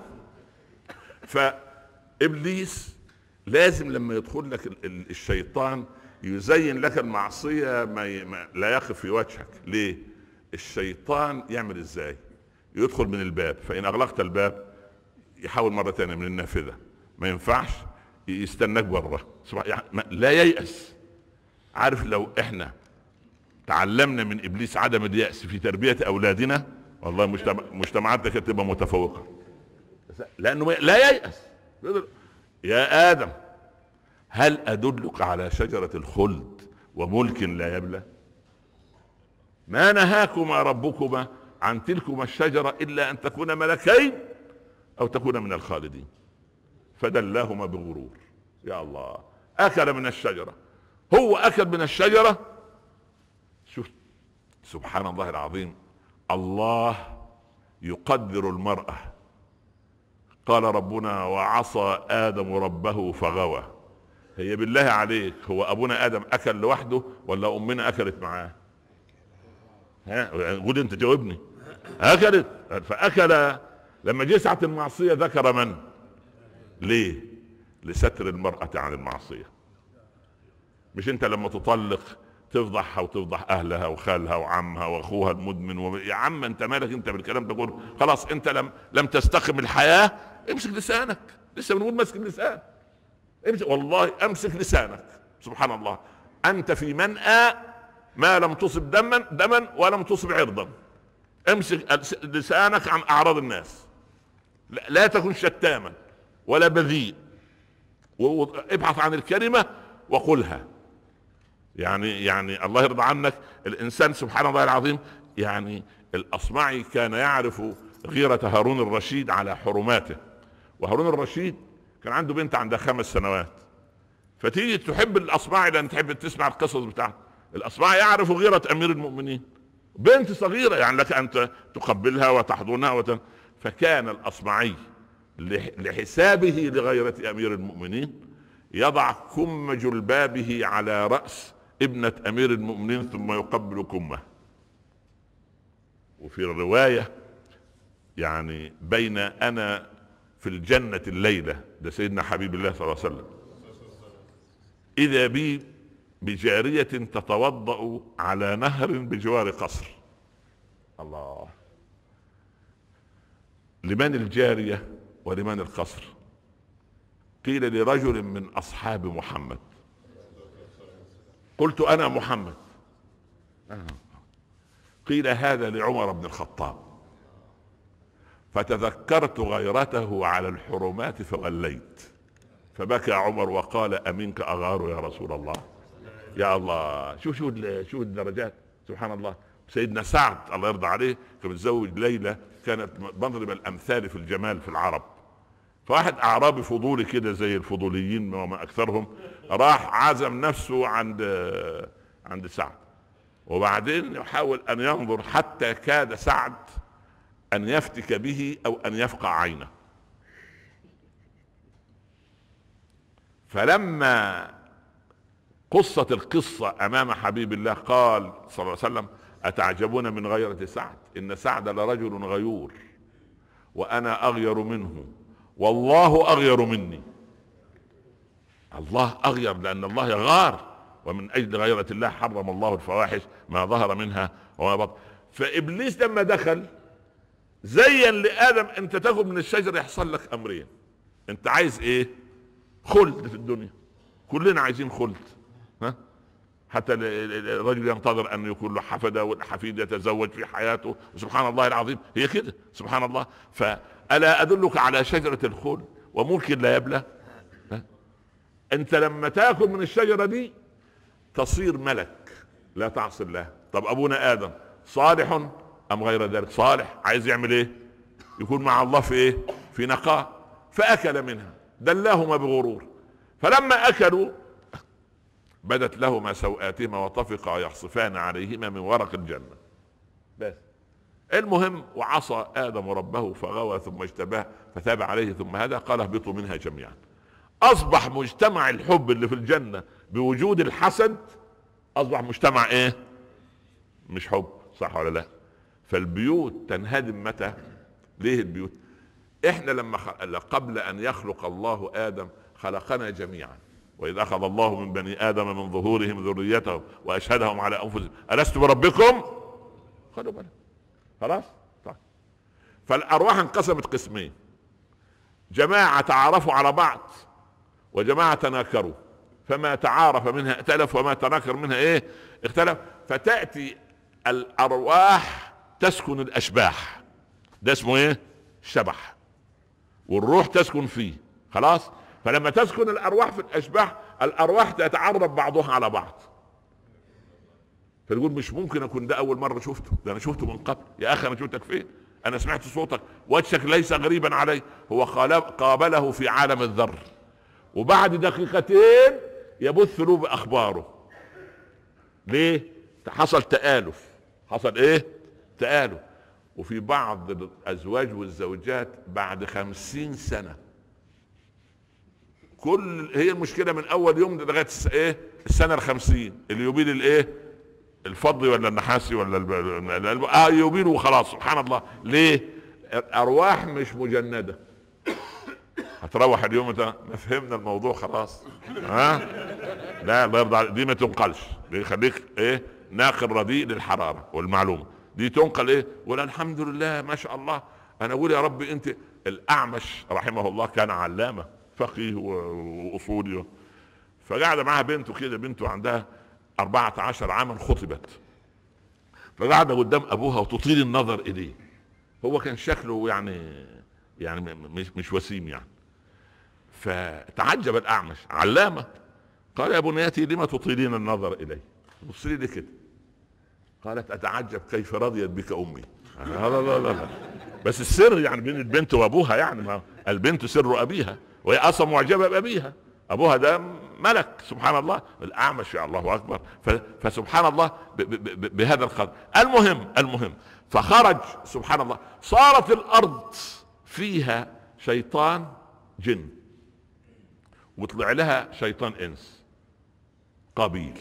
فابليس لازم لما يدخل لك الشيطان يزين لك المعصيه ما, ما لا يخف في وجهك ليه الشيطان يعمل ازاي يدخل من الباب فان اغلقت الباب يحاول مره ثانيه من النافذه ما ينفعش يستناك بره يعني لا ييأس عارف لو احنا تعلمنا من ابليس عدم اليأس في تربية اولادنا والله مجتمع مجتمعاتنا كانت تبقى متفوقه لانه لا ييأس يا ادم هل ادلك على شجره الخلد وملك لا يبلى ما نهاكما ربكما عن تلكما الشجره الا ان تكونا ملكين او تكونا من الخالدين فدلاهما بغرور يا الله اكل من الشجره هو اكل من الشجره شوف سبحان الله العظيم الله يقدر المرأة قال ربنا وعصى آدم ربه فغوى هي بالله عليك هو أبونا آدم أكل لوحده ولا أمنا أكلت معاه ها قول أنت جاوبني أكلت فأكل لما جه ساعة المعصية ذكر من ليه لستر المرأة عن المعصية مش انت لما تطلق تفضحها وتفضح اهلها وخالها وعمها واخوها المدمن و... يا عم انت مالك انت بالكلام ده كله خلاص انت لم لم تستقم الحياه امسك لسانك لسه بنقول ماسك اللسان امسك والله امسك لسانك سبحان الله انت في منأى ما لم تصب دما دما ولم تصب عرضا امسك لسانك عن اعراض الناس لا, لا تكن شتاما ولا بذيء ابحث عن الكلمه وقلها يعني يعني الله يرضى عنك الانسان سبحان الله العظيم يعني الاصمعي كان يعرف غيره هارون الرشيد على حرماته وهارون الرشيد كان عنده بنت عندها خمس سنوات فتيجي تحب الاصمعي لان تحب تسمع القصص بتاعته الاصمعي يعرف غيره امير المؤمنين بنت صغيره يعني لك ان تقبلها وتحضنها وتن... فكان الاصمعي لحسابه لغيره امير المؤمنين يضع كم جلبابه على راس ابنة أمير المؤمنين ثم يقبل كمه وفي الرواية يعني بين أنا في الجنة الليلة ده سيدنا حبيب الله صلى الله عليه وسلم إذا بي بجارية تتوضأ على نهر بجوار قصر الله لمن الجارية ولمن القصر قيل لرجل من أصحاب محمد قلت أنا محمد قيل هذا لعمر بن الخطاب فتذكرت غيرته على الحرمات فوليت فبكى عمر وقال أمنك أغار يا رسول الله يا الله شو شو شو الدرجات سبحان الله سيدنا سعد الله يرضى عليه كان متزوج ليلى كانت مضرب الأمثال في الجمال في العرب فواحد اعرابي فضولي كده زي الفضوليين وما اكثرهم راح عزم نفسه عند عند سعد وبعدين يحاول ان ينظر حتى كاد سعد ان يفتك به او ان يفقع عينه فلما قصت القصة أمام حبيب الله قال صلى الله عليه وسلم أتعجبون من غيرة سعد إن سعد لرجل غيور وأنا أغير منه والله اغير مني الله اغير لان الله غار ومن اجل غيرة الله حرم الله الفواحش ما ظهر منها وما بطن فابليس لما دخل زين لادم انت تاخذ من الشجر يحصل لك امرين انت عايز ايه خلد في الدنيا كلنا عايزين خلد ها حتى الرجل ينتظر ان يكون له حفده والحفيد يتزوج في حياته سبحان الله العظيم هي كده سبحان الله ف ألا أدلك على شجرة الخلد وملك لا يبلى أنت لما تاكل من الشجرة دي تصير ملك لا تعصي الله طب أبونا آدم صالح أم غير ذلك صالح عايز يعمل إيه يكون مع الله في إيه في نقاء فأكل منها دلاهما بغرور فلما أكلوا بدت لهما سوآتهما وطفقا يحصفان عليهما من ورق الجنة بس المهم وعصى ادم ربه فغوى ثم اجتباه فتاب عليه ثم هدى قال اهبطوا منها جميعا اصبح مجتمع الحب اللي في الجنه بوجود الحسد اصبح مجتمع ايه مش حب صح ولا لا فالبيوت تنهدم متى ليه البيوت احنا لما قبل ان يخلق الله ادم خلقنا جميعا واذ اخذ الله من بني ادم من ظهورهم ذريتهم واشهدهم على انفسهم الست بربكم خلوا بالك خلاص طيب فالارواح انقسمت قسمين جماعه تعارفوا على بعض وجماعه تناكروا فما تعارف منها ائتلف وما تناكر منها ايه اختلف فتاتي الارواح تسكن الاشباح ده اسمه ايه شبح والروح تسكن فيه خلاص فلما تسكن الارواح في الاشباح الارواح تتعرف بعضها على بعض فتقول مش ممكن اكون ده اول مره شفته ده انا شفته من قبل يا اخي انا شفتك فين انا سمعت صوتك وجهك ليس غريبا علي هو قابله في عالم الذر وبعد دقيقتين يبث له باخباره ليه حصل تآلف حصل ايه تآلف وفي بعض الازواج والزوجات بعد خمسين سنة كل هي المشكلة من اول يوم لغاية ايه السنة الخمسين اللي يبيد الايه الفضي ولا النحاسي ولا الب... اه يبين وخلاص سبحان الله ليه ارواح مش مجنده هتروح اليوم ده ما فهمنا الموضوع خلاص ها لا الله يرضى دي ما تنقلش دي خليك ايه ناقل رديء للحراره والمعلومه دي تنقل ايه ولا الحمد لله ما شاء الله انا اقول يا ربي انت الاعمش رحمه الله كان علامه فقيه واصولي فقعد معاها بنته كده بنته عندها أربعة عشر عاما خطبت فقعد قدام أبوها وتطيل النظر إليه هو كان شكله يعني يعني مش, مش وسيم يعني فتعجب الأعمش علامة قال يا بنيتي لما تطيلين النظر إلي بصي لي كده قالت أتعجب كيف رضيت بك أمي لا لا لا لا بس السر يعني بين البنت وأبوها يعني ما البنت سر أبيها وهي أصلا معجبة بأبيها أبوها ده ملك سبحان الله الأعمش يا الله أكبر فسبحان الله بهذا القدر المهم المهم فخرج سبحان الله صارت الأرض فيها شيطان جن وطلع لها شيطان إنس قبيل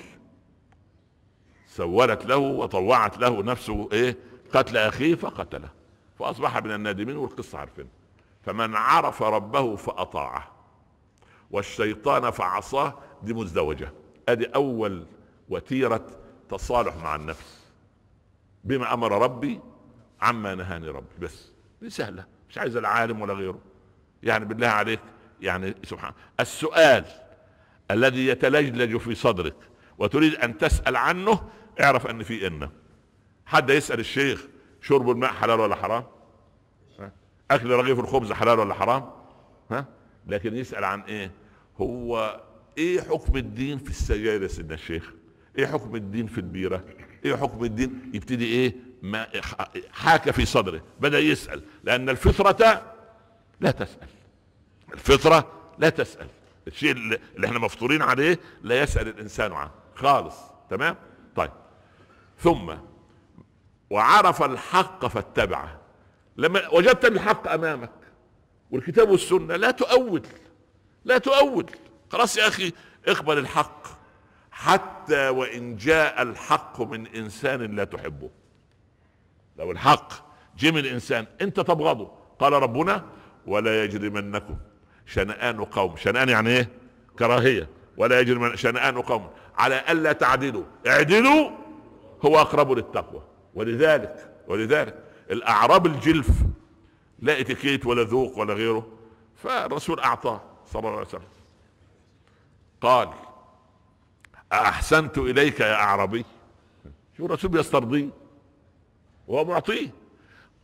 سولت له وطوعت له نفسه ايه قتل اخيه فقتله فاصبح من النادمين والقصه عارفين فمن عرف ربه فاطاعه والشيطان فعصاه دي مزدوجة ادي اول وتيرة تصالح مع النفس بما امر ربي عما نهاني ربي بس دي سهلة مش عايز العالم ولا غيره يعني بالله عليك يعني سبحان السؤال الذي يتلجلج في صدرك وتريد ان تسأل عنه اعرف ان في انه حد يسأل الشيخ شرب الماء حلال ولا حرام اكل رغيف الخبز حلال ولا حرام ها لكن يسأل عن ايه هو ايه حكم الدين في السجاير يا سيدنا الشيخ ايه حكم الدين في البيره ايه حكم الدين يبتدي ايه ما حاك في صدره بدا يسال لان الفطره لا تسال الفطره لا تسال الشيء اللي احنا مفطورين عليه لا يسال الانسان عنه خالص تمام طيب ثم وعرف الحق فاتبعه لما وجدت الحق امامك والكتاب والسنه لا تؤول لا تؤول خلاص يا اخي اقبل الحق حتى وان جاء الحق من انسان لا تحبه لو الحق جاء من انسان انت تبغضه قال ربنا ولا يجرمنكم شنآن قوم شنآن يعني ايه كراهية ولا يجرمن شنآن قوم على ألا تعدلوا اعدلوا هو أقرب للتقوى ولذلك ولذلك الأعراب الجلف لا اتيكيت ولا ذوق ولا غيره فالرسول أعطاه صلى الله عليه وسلم قال أحسنت إليك يا أعربي شو الرسول بيسترضيه وهو معطيه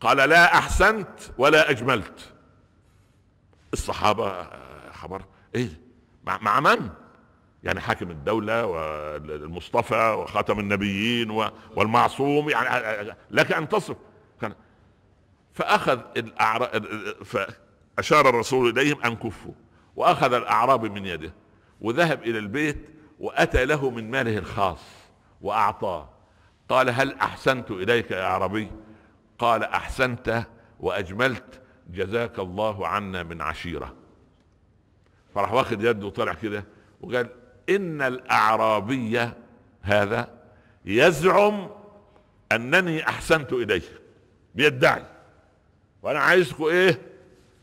قال لا أحسنت ولا أجملت الصحابة حمر آه، إيه مع, مع من يعني حاكم الدولة والمصطفى وخاتم النبيين والمعصوم يعني آه، آه، لك أن تصف فأخذ الأعراب فأشار الرسول إليهم أن كفوا واخذ الاعرابي من يده وذهب الى البيت واتى له من ماله الخاص واعطاه قال هل احسنت اليك يا اعرابي قال احسنت واجملت جزاك الله عنا من عشيره فراح واخد يده وطلع كده وقال ان الاعرابي هذا يزعم انني احسنت اليه بيدعي وانا عايزكم ايه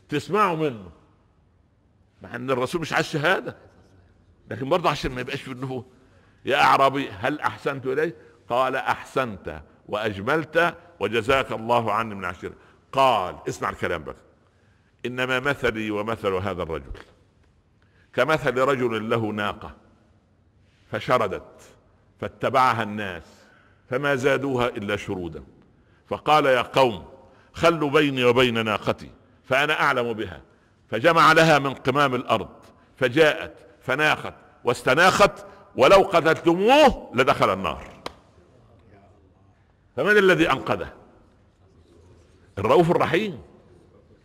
تسمعوا منه مع ان الرسول مش عايز شهاده لكن برضه عشان ما يبقاش في النفوس يا اعرابي هل احسنت اليه قال احسنت واجملت وجزاك الله عني من عشيره قال اسمع الكلام بقى انما مثلي ومثل هذا الرجل كمثل رجل له ناقه فشردت فاتبعها الناس فما زادوها الا شرودا فقال يا قوم خلوا بيني وبين ناقتي فانا اعلم بها فجمع لها من قمام الارض فجاءت فناخت واستناخت ولو قتلتموه لدخل النار فمن الذي انقذه الرؤوف الرحيم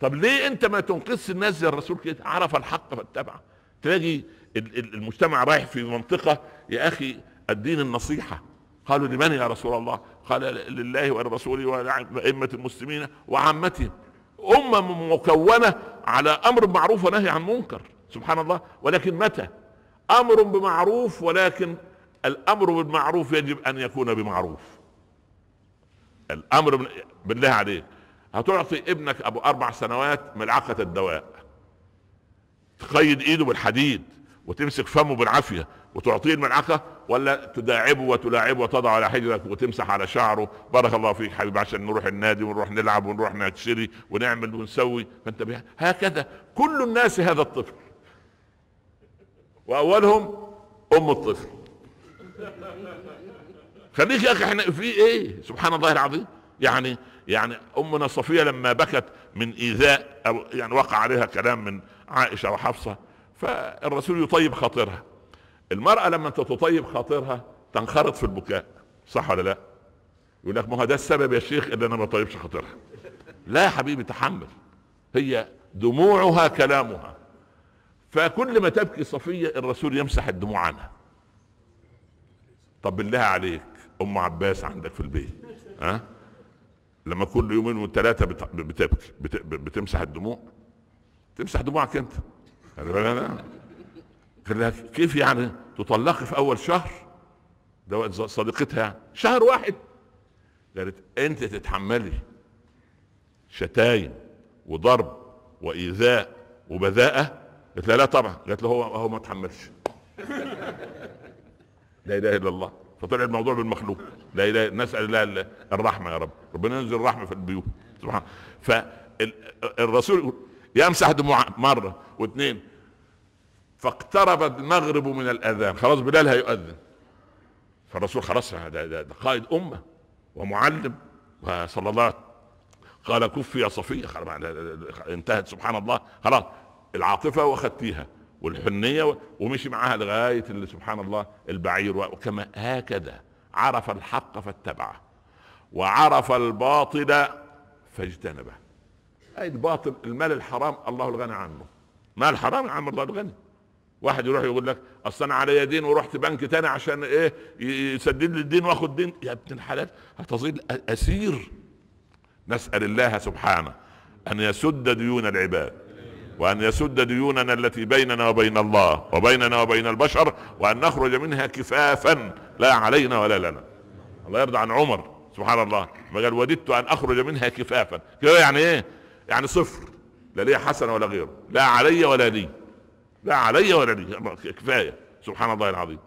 طب ليه انت ما تنقذش الناس زي الرسول كده عرف الحق فاتبعه تلاقي المجتمع رايح في منطقه يا اخي الدين النصيحه قالوا لمن يا رسول الله قال لله ولرسوله ولأئمة المسلمين وعامتهم أمة مكونة على أمر معروف ونهي عن منكر سبحان الله ولكن متى أمر بمعروف ولكن الأمر بالمعروف يجب أن يكون بمعروف الأمر بالله عليك هتعطي ابنك أبو أربع سنوات ملعقة الدواء تقيد إيده بالحديد وتمسك فمه بالعافية وتعطيه الملعقة ولا تداعبه وتلاعبه وتضع على حجرك وتمسح على شعره بارك الله فيك حبيبي عشان نروح النادي ونروح نلعب ونروح نشتري ونعمل ونسوي فانت هكذا كل الناس هذا الطفل واولهم ام الطفل خليك يا اخي احنا في ايه سبحان الله العظيم يعني يعني امنا صفيه لما بكت من ايذاء او يعني وقع عليها كلام من عائشه وحفصه فالرسول يطيب خاطرها المرأة لما انت تطيب خاطرها تنخرط في البكاء صح ولا لا يقول لك ما هو ده السبب يا شيخ ان انا ما طيبش خاطرها لا يا حبيبي تحمل هي دموعها كلامها فكل ما تبكي صفية الرسول يمسح الدموع عنها طب بالله عليك ام عباس عندك في البيت ها أه؟ لما كل يومين وثلاثة بتبكي بتمسح الدموع تمسح دموعك انت لها كيف يعني تطلقي في اول شهر ده صديقتها يعني شهر واحد قالت انت تتحملي شتايم وضرب وايذاء وبذاءه قالت لها لا طبعا قالت له هو هو ما تحملش لا اله الا الله فطلع الموضوع بالمخلوق لا اله نسال الله الرحمه يا رب ربنا ينزل الرحمه في البيوت سبحان فالرسول يمسح دموع مره واثنين فاقترب المغرب من الاذان خلاص بلال هيؤذن فالرسول خلاص ده, ده, ده قائد امه ومعلم وصلى الله قال كفي يا صفيه انتهت سبحان الله خلاص العاطفه واخذتيها والحنيه ومشي معاها لغايه اللي سبحان الله البعير وكما هكذا عرف الحق فاتبعه وعرف الباطل فاجتنبه اي الباطل المال الحرام الله الغني عنه مال حرام عم الله الغني واحد يروح يقول لك اصل انا عليا دين ورحت بنك تاني عشان ايه يسدد لي الدين واخد دين يا ابن الحلال هتظل اسير نسال الله سبحانه ان يسد ديون العباد وان يسد ديوننا التي بيننا وبين الله وبيننا وبين البشر وان نخرج منها كفافا لا علينا ولا لنا الله يرضى عن عمر سبحان الله قال وددت ان اخرج منها كفافا كفاف يعني ايه يعني صفر لا لي حسن ولا غيره لا علي ولا لي لا علي ولا لي كفايه سبحان الله العظيم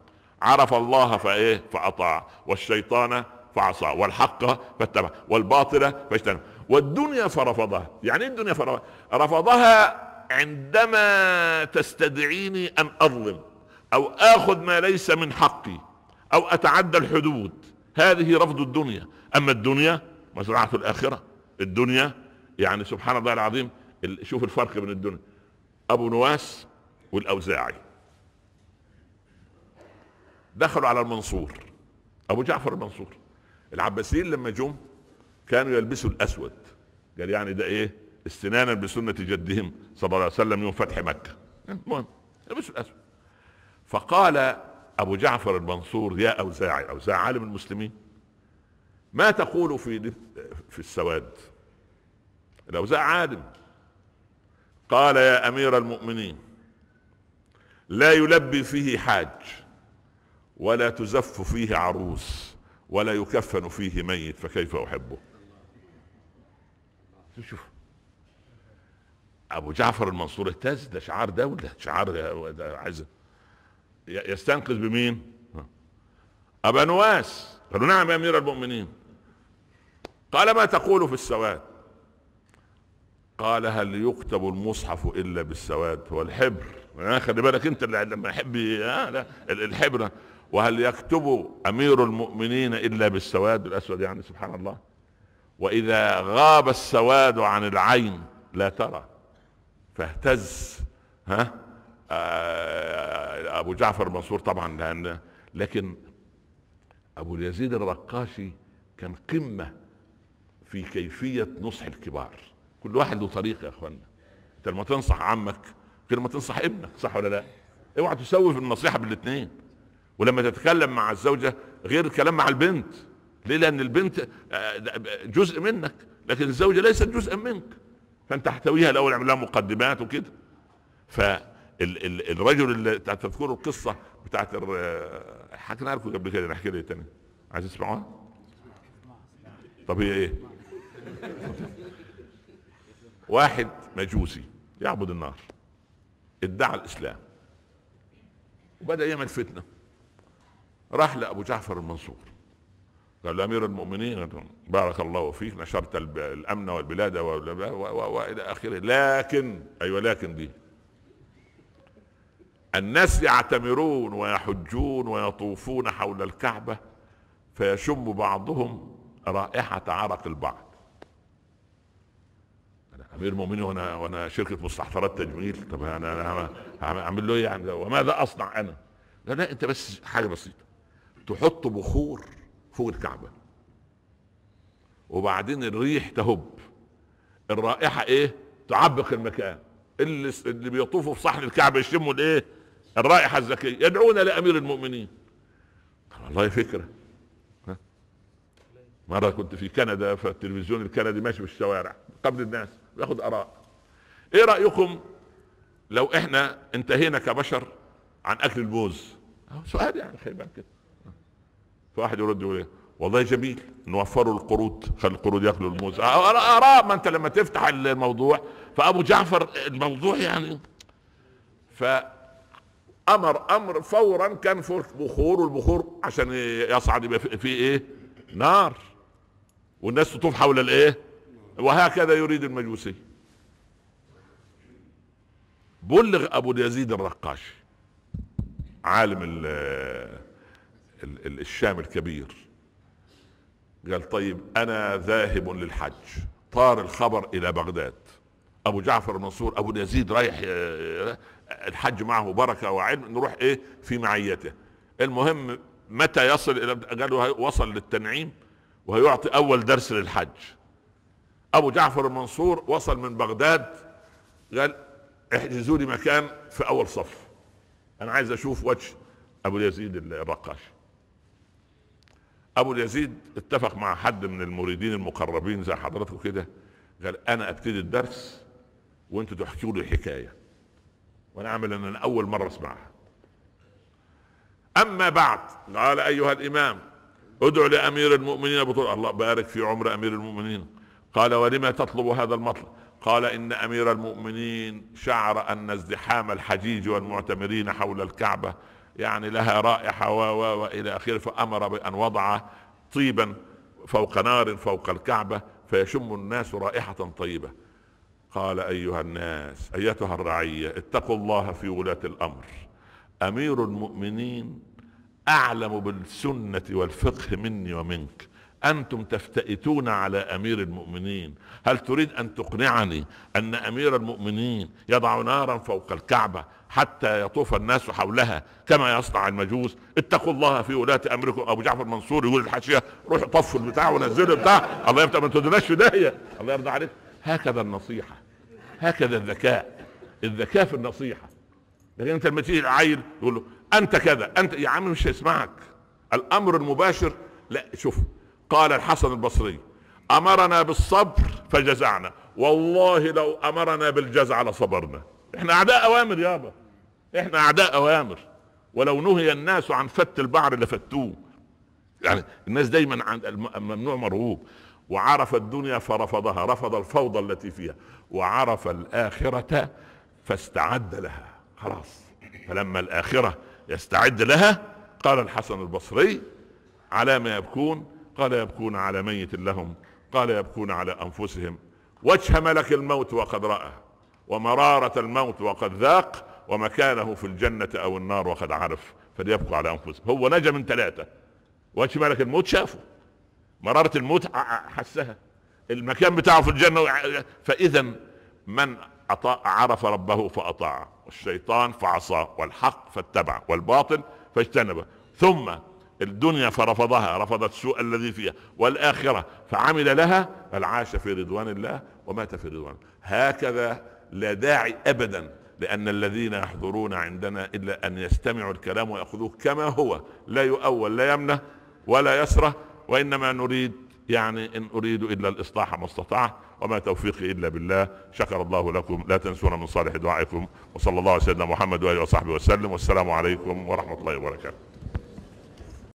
عرف الله فايه فاطاع والشيطان فعصى والحق فاتبع والباطل فاجتنب والدنيا فرفضها يعني ايه الدنيا فرفضها رفضها عندما تستدعيني ان اظلم او اخذ ما ليس من حقي او اتعدى الحدود هذه رفض الدنيا اما الدنيا مزرعه الاخره الدنيا يعني سبحان الله العظيم شوف الفرق بين الدنيا ابو نواس والأوزاعي دخلوا على المنصور أبو جعفر المنصور العباسيين لما جم كانوا يلبسوا الأسود قال يعني ده إيه استنانا بسنة جدهم صلى الله عليه وسلم يوم فتح مكة المهم يلبسوا الأسود فقال أبو جعفر المنصور يا أوزاعي أوزاع عالم المسلمين ما تقول في في السواد الأوزاع عالم قال يا أمير المؤمنين لا يلبي فيه حاج ولا تزف فيه عروس ولا يكفن فيه ميت فكيف احبه شوف ابو جعفر المنصور اهتز ده شعار ده ولا شعار عايز يستنقذ بمين ابا نواس قالوا نعم يا امير المؤمنين قال ما تقول في السواد قال هل يكتب المصحف الا بالسواد والحبر آه، خلي بالك انت اللي لما يحب آه، الحبره وهل يكتب امير المؤمنين الا بالسواد الاسود يعني سبحان الله واذا غاب السواد عن العين لا ترى فاهتز ها آه، ابو جعفر المنصور طبعا لان لكن ابو اليزيد الرقاشي كان قمه في كيفيه نصح الكبار كل واحد له طريقه يا اخوانا انت لما تنصح عمك غير ما تنصح ابنك صح ولا لا اوعى تسوف النصيحه بالاثنين ولما تتكلم مع الزوجه غير الكلام مع البنت ليه لان البنت آه، آه، جزء منك لكن الزوجه ليست جزءا منك فانت احتويها الاول اعمل لها مقدمات وكده فالرجل اللي تذكروا القصه بتاعت آه، حكينا لكم قبل كده نحكي لها تاني عايز تسمعوها؟ طب هي ايه؟ واحد مجوسي يعبد النار ادعى الاسلام وبدا يعمل فتنه راح لابو جعفر المنصور قال امير المؤمنين بارك الله فيك نشرت الامن والبلاد والى اخره لكن ايوه لكن دي الناس يعتمرون ويحجون ويطوفون حول الكعبه فيشم بعضهم رائحه عرق البعض امير المؤمنين وانا وانا شركه مستحضرات تجميل طب انا انا هعمل له ايه يعني وماذا اصنع انا؟ لا لا انت بس حاجه بسيطه تحط بخور فوق الكعبه وبعدين الريح تهب الرائحه ايه؟ تعبق المكان اللي اللي بيطوفوا في صحن الكعبه يشموا الايه؟ الرائحه الزكيه يدعون لامير المؤمنين والله فكره مرة كنت في كندا فالتلفزيون الكندي ماشي في الشوارع قبل الناس ياخد اراء ايه رايكم لو احنا انتهينا كبشر عن اكل الموز سؤال يعني خلي كده فواحد يرد يقول إيه؟ والله جميل نوفروا القرود خلي القرود ياكلوا الموز آه، اراء ما انت لما تفتح الموضوع فابو جعفر الموضوع يعني ف امر امر فورا كان فوق بخور والبخور عشان يصعد يبقى فيه ايه نار والناس تطوف حول الايه وهكذا يريد المجوسي بلغ ابو يزيد الرقاش عالم الـ الـ الشام الكبير قال طيب انا ذاهب للحج طار الخبر الى بغداد ابو جعفر المنصور ابو يزيد رايح آه، الحج معه بركه وعلم نروح ايه في معيته المهم متى يصل الى قال وصل للتنعيم وهيعطي اول درس للحج ابو جعفر المنصور وصل من بغداد قال احجزوا لي مكان في اول صف انا عايز اشوف وجه ابو يزيد الرقاش ابو يزيد اتفق مع حد من المريدين المقربين زي حضراتكم كده قال انا ابتدي الدرس وانتوا تحكوا لي الحكايه وانا اعمل ان انا اول مره اسمعها اما بعد قال ايها الامام ادعو لامير المؤمنين ابو طلحه الله بارك في عمر امير المؤمنين قال ولما تطلب هذا المطلب قال ان امير المؤمنين شعر ان ازدحام الحجيج والمعتمرين حول الكعبه يعني لها رائحه و و والى اخره فامر بان وضع طيبا فوق نار فوق الكعبه فيشم الناس رائحه طيبه قال ايها الناس ايتها الرعيه اتقوا الله في ولاه الامر امير المؤمنين اعلم بالسنه والفقه مني ومنك أنتم تفتئتون على أمير المؤمنين هل تريد أن تقنعني أن أمير المؤمنين يضع نارا فوق الكعبة حتى يطوف الناس حولها كما يصنع المجوس اتقوا الله في ولاة أمركم أبو جعفر منصور يقول الحاشية روح طف البتاع ونزل البتاع الله يفتح ما تدناش في داهية الله يرضى عليك هكذا النصيحة هكذا الذكاء الذكاء في النصيحة لكن انت لما تيجي العيل يقول له انت كذا انت يا عم مش هيسمعك الامر المباشر لا شوف قال الحسن البصري امرنا بالصبر فجزعنا والله لو امرنا بالجزع لصبرنا احنا اعداء اوامر يابا احنا اعداء اوامر ولو نهي الناس عن فت البحر لفتوه يعني الناس دايما عن الممنوع مرغوب وعرف الدنيا فرفضها رفض الفوضى التي فيها وعرف الآخرة فاستعد لها خلاص فلما الآخرة يستعد لها قال الحسن البصري على ما يبكون قال يبكون على ميت لهم قال يبكون على انفسهم وجه ملك الموت وقد رأى ومرارة الموت وقد ذاق ومكانه في الجنة او النار وقد عرف فليبقوا على انفسهم هو نجا من ثلاثة وجه ملك الموت شافه مرارة الموت حسها المكان بتاعه في الجنة فاذا من أطاع عرف ربه فاطاع والشيطان فعصاه والحق فاتبع والباطل فاجتنبه ثم الدنيا فرفضها رفض السوء الذي فيها والآخرة فعمل لها عاش في رضوان الله ومات في رضوان هكذا لا داعي أبدا لأن الذين يحضرون عندنا إلا أن يستمعوا الكلام ويأخذوه كما هو لا يؤول لا يمنه ولا يسرى وإنما نريد يعني إن أريد إلا الإصلاح ما استطعت وما توفيقي إلا بالله شكر الله لكم لا تنسونا من صالح دعائكم وصلى الله على سيدنا محمد وآله وصحبه وسلم والسلام عليكم ورحمة الله وبركاته